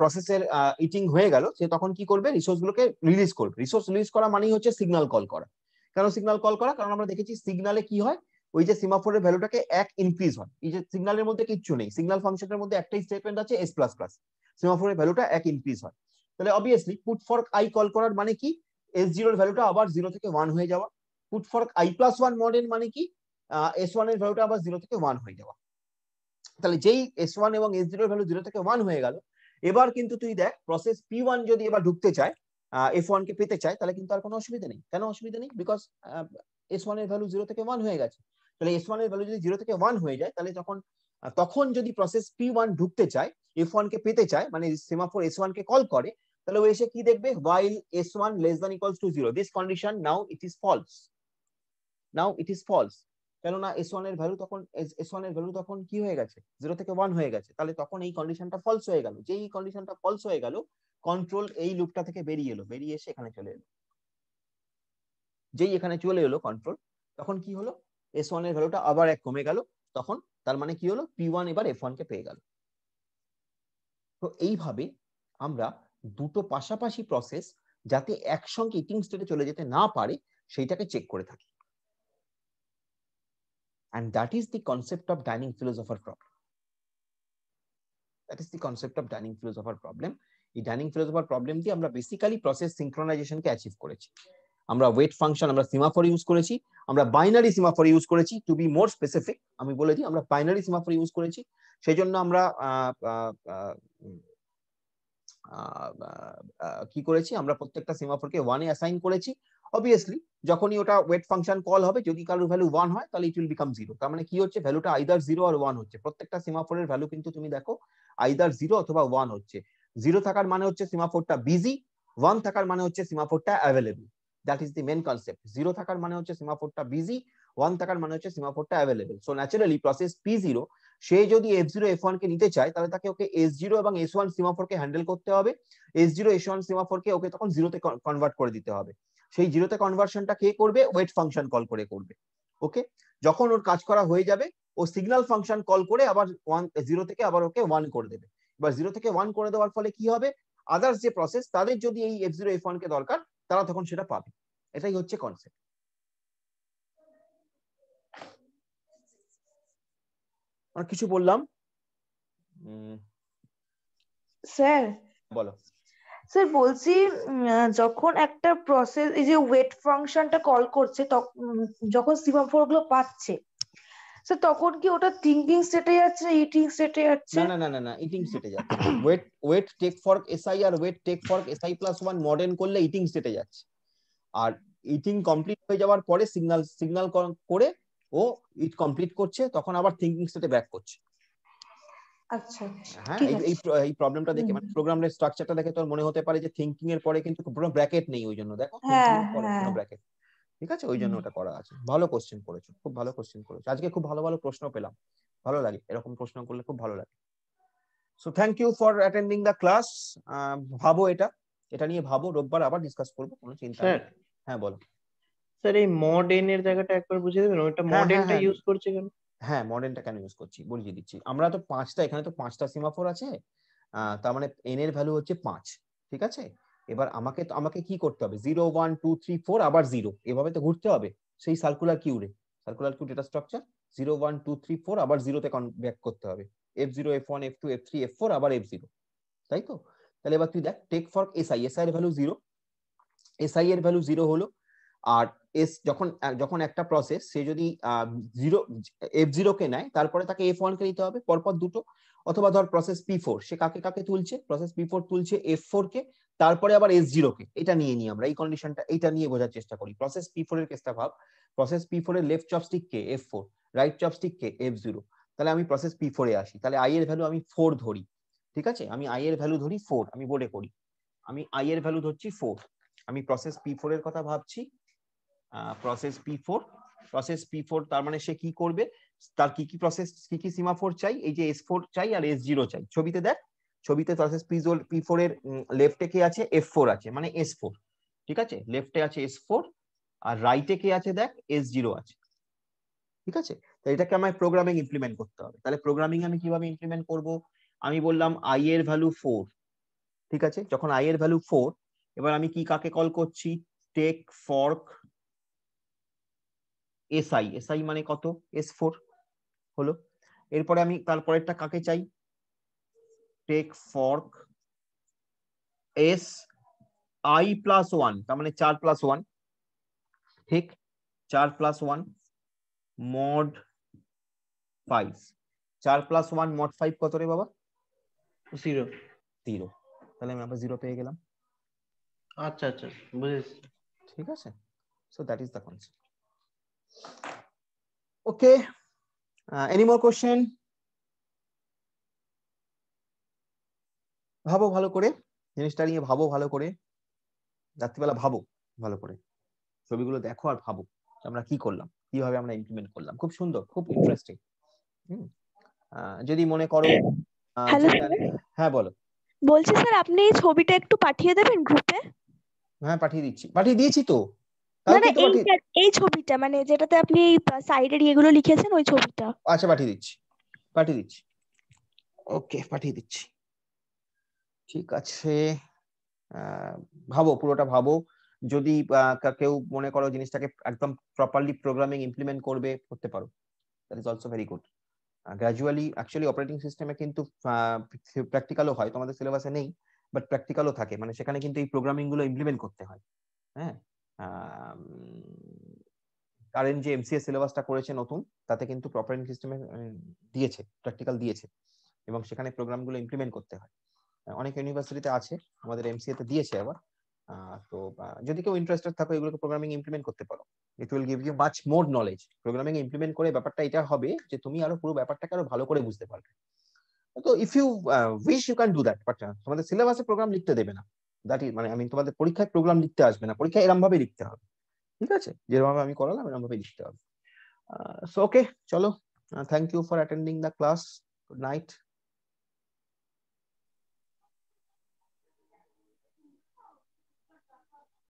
প্রসেসের ইটিং হয়ে গেল সে তখন কি করবে রিসোর্স গুলোকে রিলিজ করবে রিসোর্স রিলিজ করা মানেই হচ্ছে সিগন্যাল কল করা কেন সিগনাল কল করা কারণ আমরা দেখেছি সিগনালে কি হয় ওই যে সিমাফোরের ভ্যালুটাকে এক ইনক্রিজ হয় এই যে সিগনালের মধ্যে কিচ্ছু নেই সিগনাল ফাংশনের মধ্যে একটাই স্টেটমেন্ট আছে এস প্লাস প্লাস সিমাফোরের ভ্যালুটা এক ইনক্রিজ হয় তাহলে obviously put fork i call করার মানে কি এস জিরোর ভ্যালুটা আবার জিরো থেকে ওয়ান হয়ে যাওয়া put fork i plus one model মানে কি এস ওয়ান এর ভ্যালুটা আবার জিরো থেকে ওয়ান হয়ে যাওয়া তাহলে যেই এস ওয়ান এবং এস জিরোর ভ্যালু জিরো থেকে ওয়ান হয়ে গেল এবার কিন্তু তুই দেখ প্রসেস পি ওয়ান যদি এবার ঢুকতে চায় এফ ওয়ানকে পেতে চাই তাহলে কিন্তু আর কোনো অসুবিধা নেই কেন অসুবিধা নেই বিকজ এস ওয়ান এর ভ্যালু জিরো থেকে ওয়ান হয়ে গেছে তাহলে এস ওয়ান এর ভ্যালু যদি জিরো থেকে ওয়ান হয়ে যায় তাহলে তখন তখন যদি প্রসেস পি ওয়ান ঢুকতে চায় এফ ওয়ান কে পেতে চায় মানে সেমাফোর এস ওয়ান কে কল করে তাহলে ও এসে কি দেখবে while s one less than equals to zero this condition now it is false now it is false কেননা এস ওয়ান এর ভ্যালু তখন এস ওয়ান এর ভ্যালু তখন কি হয়ে গেছে জিরো থেকে ওয়ান হয়ে গেছে তাহলে তখন এই কন্ডিশনটা ফলস হয়ে গেল যে এই কন্ডিশনটা ফলস হয়ে গেল কন্ট্রোল এই লুপটা থেকে বেরিয়ে এলো বেরিয়ে এসে এখানে চলে এলো যেই এখানে চলে এলো কন্ট্রোল তখন কি হলো এস ওয়ান এর ভ্যালুটা আবার এক কমে গেল তখন তার মানে কি হলো পি ওয়ান এবার এফ ওয়ান কে পেয়ে গেল তো এইভাবে আমরা দুটো পাশাপাশি প্রসেস যাতে একসঙ্গে ইটিং স্টেটে চলে যেতে না পারে সেইটাকে চেক করে থাকি and that is the concept of dining philosopher problem that is the concept of dining philosopher problem এই ডাইনিং ফিলোসফার প্রবলেম দিয়ে আমরা বেসিক্যালি প্রসেস সিঙ্ক্রোনাইজেশনকে অ্যাচিভ করেছি আমরা ওয়েট ফাংশন আমরা সিমাফর ইউজ করেছি আমরা বাইনারি সিমাফর ইউজ করেছি টু বি মোর স্পেসিফিক আমি বলে দিই আমরা বাইনারি সিমাফর ইউজ করেছি সেই জন্য আমরা কি করেছি আমরা প্রত্যেকটা সিমাফরকে ওয়ানে অ্যাসাইন করেছি অবভিয়াসলি যখনই ওটা ওয়েট ফাংশন কল হবে যদি কারোর ভ্যালু ওয়ান হয় তাহলে ইট উইল বিকাম জিরো তার মানে কি হচ্ছে ভ্যালুটা আইদার জিরো আর ওয়ান হচ্ছে প্রত্যেকটা সিমাফোরের ভ্যালু কিন্তু তুমি দেখো আইদার জিরো অথবা ওয়ান হচ্ছে জিরো থাকার মানে হচ্ছে সিমাফোরটা বিজি ওয়ান থাকার মানে হচ্ছে সিমাফোরটা available that is the main concept zero থাকার মানে হচ্ছে সিমাফোরটা বিজি ওয়ান থাকার মানে হচ্ছে সিমাফোরটা available so naturally process P zero সে যদি এফ জিরো এফ ওয়ান কে নিতে চায় তাহলে তাকে ওকে এস জিরো এবং এস ওয়ান কে হ্যান্ডেল করতে হবে এস জিরো এস ওয়ান কে ওকে তখন জিরোতে কনভার্ট করে দিতে হবে সেই জিরোতে কনভার্সনটা কে করবে ওয়েট ফাংশন কল করে করবে ওকে যখন ওর কাজ করা হয়ে যাবে ও সিগন্যাল ফাংশন কল করে আবার ওয়ান জিরো থেকে আবার ওকে ওয়ান করে দেবে বা জিরো থেকে ওয়ান করে দেওয়ার ফলে কি হবে আদার্স যে প্রসেস তাদের যদি এই এফ জিরো এফ ওয়ান কে দরকার তারা তখন সেটা পাবে এটাই হচ্ছে কনসেপ্ট আর কিছু বললাম স্যার বলো স্যার বলছি যখন একটা প্রসেস এই যে ওয়েট ফাংশনটা কল করছে তখন যখন সিমাফোর গুলো পাচ্ছে স্যার তখন কি ওটা থিঙ্কিং স্টেটে যাচ্ছে ইটিং স্টেটে যাচ্ছে না না না না ইটিং স্টেটে যাচ্ছে wait wait take fork SI আর wait take fork SI plus one modern করলে ইটিং স্টেটে যাচ্ছে আর ইটিং কমপ্লিট হয়ে যাওয়ার পরে সিগনাল সিগনাল করে ও ইট কমপ্লিট করছে তখন আবার থিঙ্কিং স্টেটে ব্যাক করছে আচ্ছা, আচ্ছা হ্যাঁ এই এই প্রবলেমটা দেখে মানে প্রোগ্রামের স্ট্রাকচারটা দেখে তোর মনে হতে পারে যে থিঙ্কিং এর পরে কিন্তু কোনো ব্র্যাকেট নেই ওই জন্য দেখো ব্র্যাকেট ঠিক আছে ওই জন্য ওটা করা আছে ভালো কোশ্চেন করেছো খুব ভালো কোশ্চেন করেছো আজকে খুব ভালো ভালো প্রশ্ন পেলাম ভালো লাগে এরকম প্রশ্ন করলে খুব ভালো লাগে so thank you for attending the class ভাবো এটা এটা নিয়ে ভাবো রোববার আবার ডিসকাস করবো কোনো চিন্তা নেই হ্যাঁ বলো স্যার এই মডেন এর জায়গাটা একবার বুঝিয়ে দেবেন ওটা মডেনটা ইউজ করছে কেন হ্যাঁ মডেনটা কেন ইউজ করছি বুঝিয়ে দিচ্ছি আমরা তো পাঁচটা এখানে তো পাঁচটা সিমাফোর আছে তার মানে এন এর ভ্যালু হচ্ছে পাঁচ ঠিক আছে এবার আমাকে তো আমাকে কি করতে হবে zero one two three four আবার জিরো এভাবে তো ঘুরতে হবে সেই সার্কুলার কিউরে circular queue data structure zero one two three four আবার জিরোতে ব্যাক করতে হবে F zero F one F two F three F four আবার এফ জিরো তাই তো তাহলে এবার তুই দেখ টেক ফর এস এসআই এর ভ্যালু জিরো এস আই এর ভ্যালু জিরো হলো আর এস যখন যখন একটা প্রসেস সে যদি জিরো এফ জিরো কে নেয় তারপরে তাকে এফ ওয়ান কে নিতে হবে পরপর দুটো অথবা ধর প্রসেস পি ফোর সে কাকে কাকে তুলছে প্রসেস পি ফোর তুলছে এফ ফোর কে তারপরে আবার এস জিরো কে এটা নিয়ে নিই আমরা এই কন্ডিশনটা এটা নিয়ে বোঝার চেষ্টা করি প্রসেস পি ফোর এর কেসটা ভাব প্রসেস পি ফোর এর লেফট চপস্টিক কে এফ ফোর রাইট চপস্টিক কে এফ জিরো তাহলে আমি প্রসেস পি ফোরে আসি তাহলে আই এর ভ্যালু আমি ফোর ধরি ঠিক আছে আমি আই এর ভ্যালু ধরি ফোর আমি বোর্ডে করি আমি আই এর ভ্যালু ধরছি ফোর আমি প্রসেস পি ফোর এর কথা ভাবছি process P four process P four তার মানে সে কি করবে তার কি কি প্রসেস কি কি সিমা ফোর চাই এই যে এস ফোর চাই আর এস জিরো চাই ছবিতে দেখ ছবিতে প্রসেস পি পি ফোর এর লেফটে কে আছে এফ ফোর আছে মানে এস ফোর ঠিক আছে লেফটে আছে এস ফোর আর রাইটে কে আছে দেখ এস জিরো আছে ঠিক আছে তো এটাকে আমায় প্রোগ্রামিং ইমপ্লিমেন্ট করতে হবে তাহলে প্রোগ্রামিং আমি কিভাবে ইমপ্লিমেন্ট করব আমি বললাম আই এর ভ্যালু ফোর ঠিক আছে যখন আই এর ভ্যালু ফোর এবার আমি কি কাকে কল করছি take fork S I S I মানে কত এস ফোর হলো এরপরে আমি তারপরেরটা কাকে চাই take fork S I plus one তার মানে চার প্লাস ওয়ান ঠিক চার প্লাস ওয়ান মড ফাইভ চার প্লাস ওয়ান মড ফাইভ কত রে বাবা জিরো জিরো তাহলে আমি আবার জিরো পেয়ে গেলাম আচ্ছা আচ্ছা বুঝেছি ঠিক আছে so that is the concept Okay. Uh, any more question? ভাবো ভালো করে জিনিসটা নিয়ে ভাবো ভালো করে রাত্রিবেলা ভাবো ভালো করে ছবিগুলো দেখো আর ভাবো আমরা কি করলাম কিভাবে আমরা ইমপ্লিমেন্ট করলাম খুব সুন্দর খুব ইন্টারেস্টিং যদি মনে করো হ্যাঁ বলো বলছি স্যার আপনি এই ছবিটা একটু পাঠিয়ে দেবেন গ্রুপে হ্যাঁ পাঠিয়ে দিচ্ছি পাঠিয়ে দিয়েছি তো না না এইটা এই ছবিটা মানে যেটাতে আপনি সাইডে ইয়েগুলো লিখেছেন ওই ছবিটা আচ্ছা পাঠিয়ে দিচ্ছি পাঠিয়ে দিচ্ছি ওকে পাঠিয়ে দিচ্ছি ঠিক আছে ভাবো পুরোটা ভাবো যদি কেউ মনে করো জিনিসটাকে একদম প্রপারলি প্রোগ্রামিং ইমপ্লিমেন্ট করবে করতে পারো that is also very good gradually actually operating সিস্টেমে কিন্তু প্র্যাকটিক্যালও হয় তোমাদের সিলেবাসে নেই বাট প্র্যাকটিক্যালও থাকে মানে সেখানে কিন্তু এই প্রোগ্রামিং গুলো ইমপ্লিমেন্ট করতে হয় হ্যাঁ কারেন্ট যে এমসিএ সিলেবাসটা করেছে নতুন তাতে কিন্তু প্রপার সিস্টেমে দিয়েছে প্র্যাকটিক্যাল দিয়েছে এবং সেখানে প্রোগ্রামগুলো ইমপ্লিমেন্ট করতে হয় অনেক ইউনিভার্সিটিতে আছে আমাদের এমসিএ তে দিয়েছে আবার তো যদি কেউ ইন্টারেস্টেড থাকো এগুলোকে প্রোগ্রামিং ইমপ্লিমেন্ট করতে পারো it will give you much more knowledge programming implement করে ব্যাপারটা এটা হবে যে তুমি আরো পুরো ব্যাপারটাকে আরো ভালো করে বুঝতে পারবে তো if you wish you can do that but তোমাদের সিলেবাসে প্রোগ্রাম লিখতে দেবে না দ্যাট মানে আমি তোমাদের পরীক্ষায় প্রোগ্রাম লিখতে আসবে না পরীক্ষায় এরম ভাবে লিখতে হবে ঠিক আছে যেরকম আমি করালাম এরম ভাবে লিখতে হবে সো ওকে চলো thank you for attending the class good night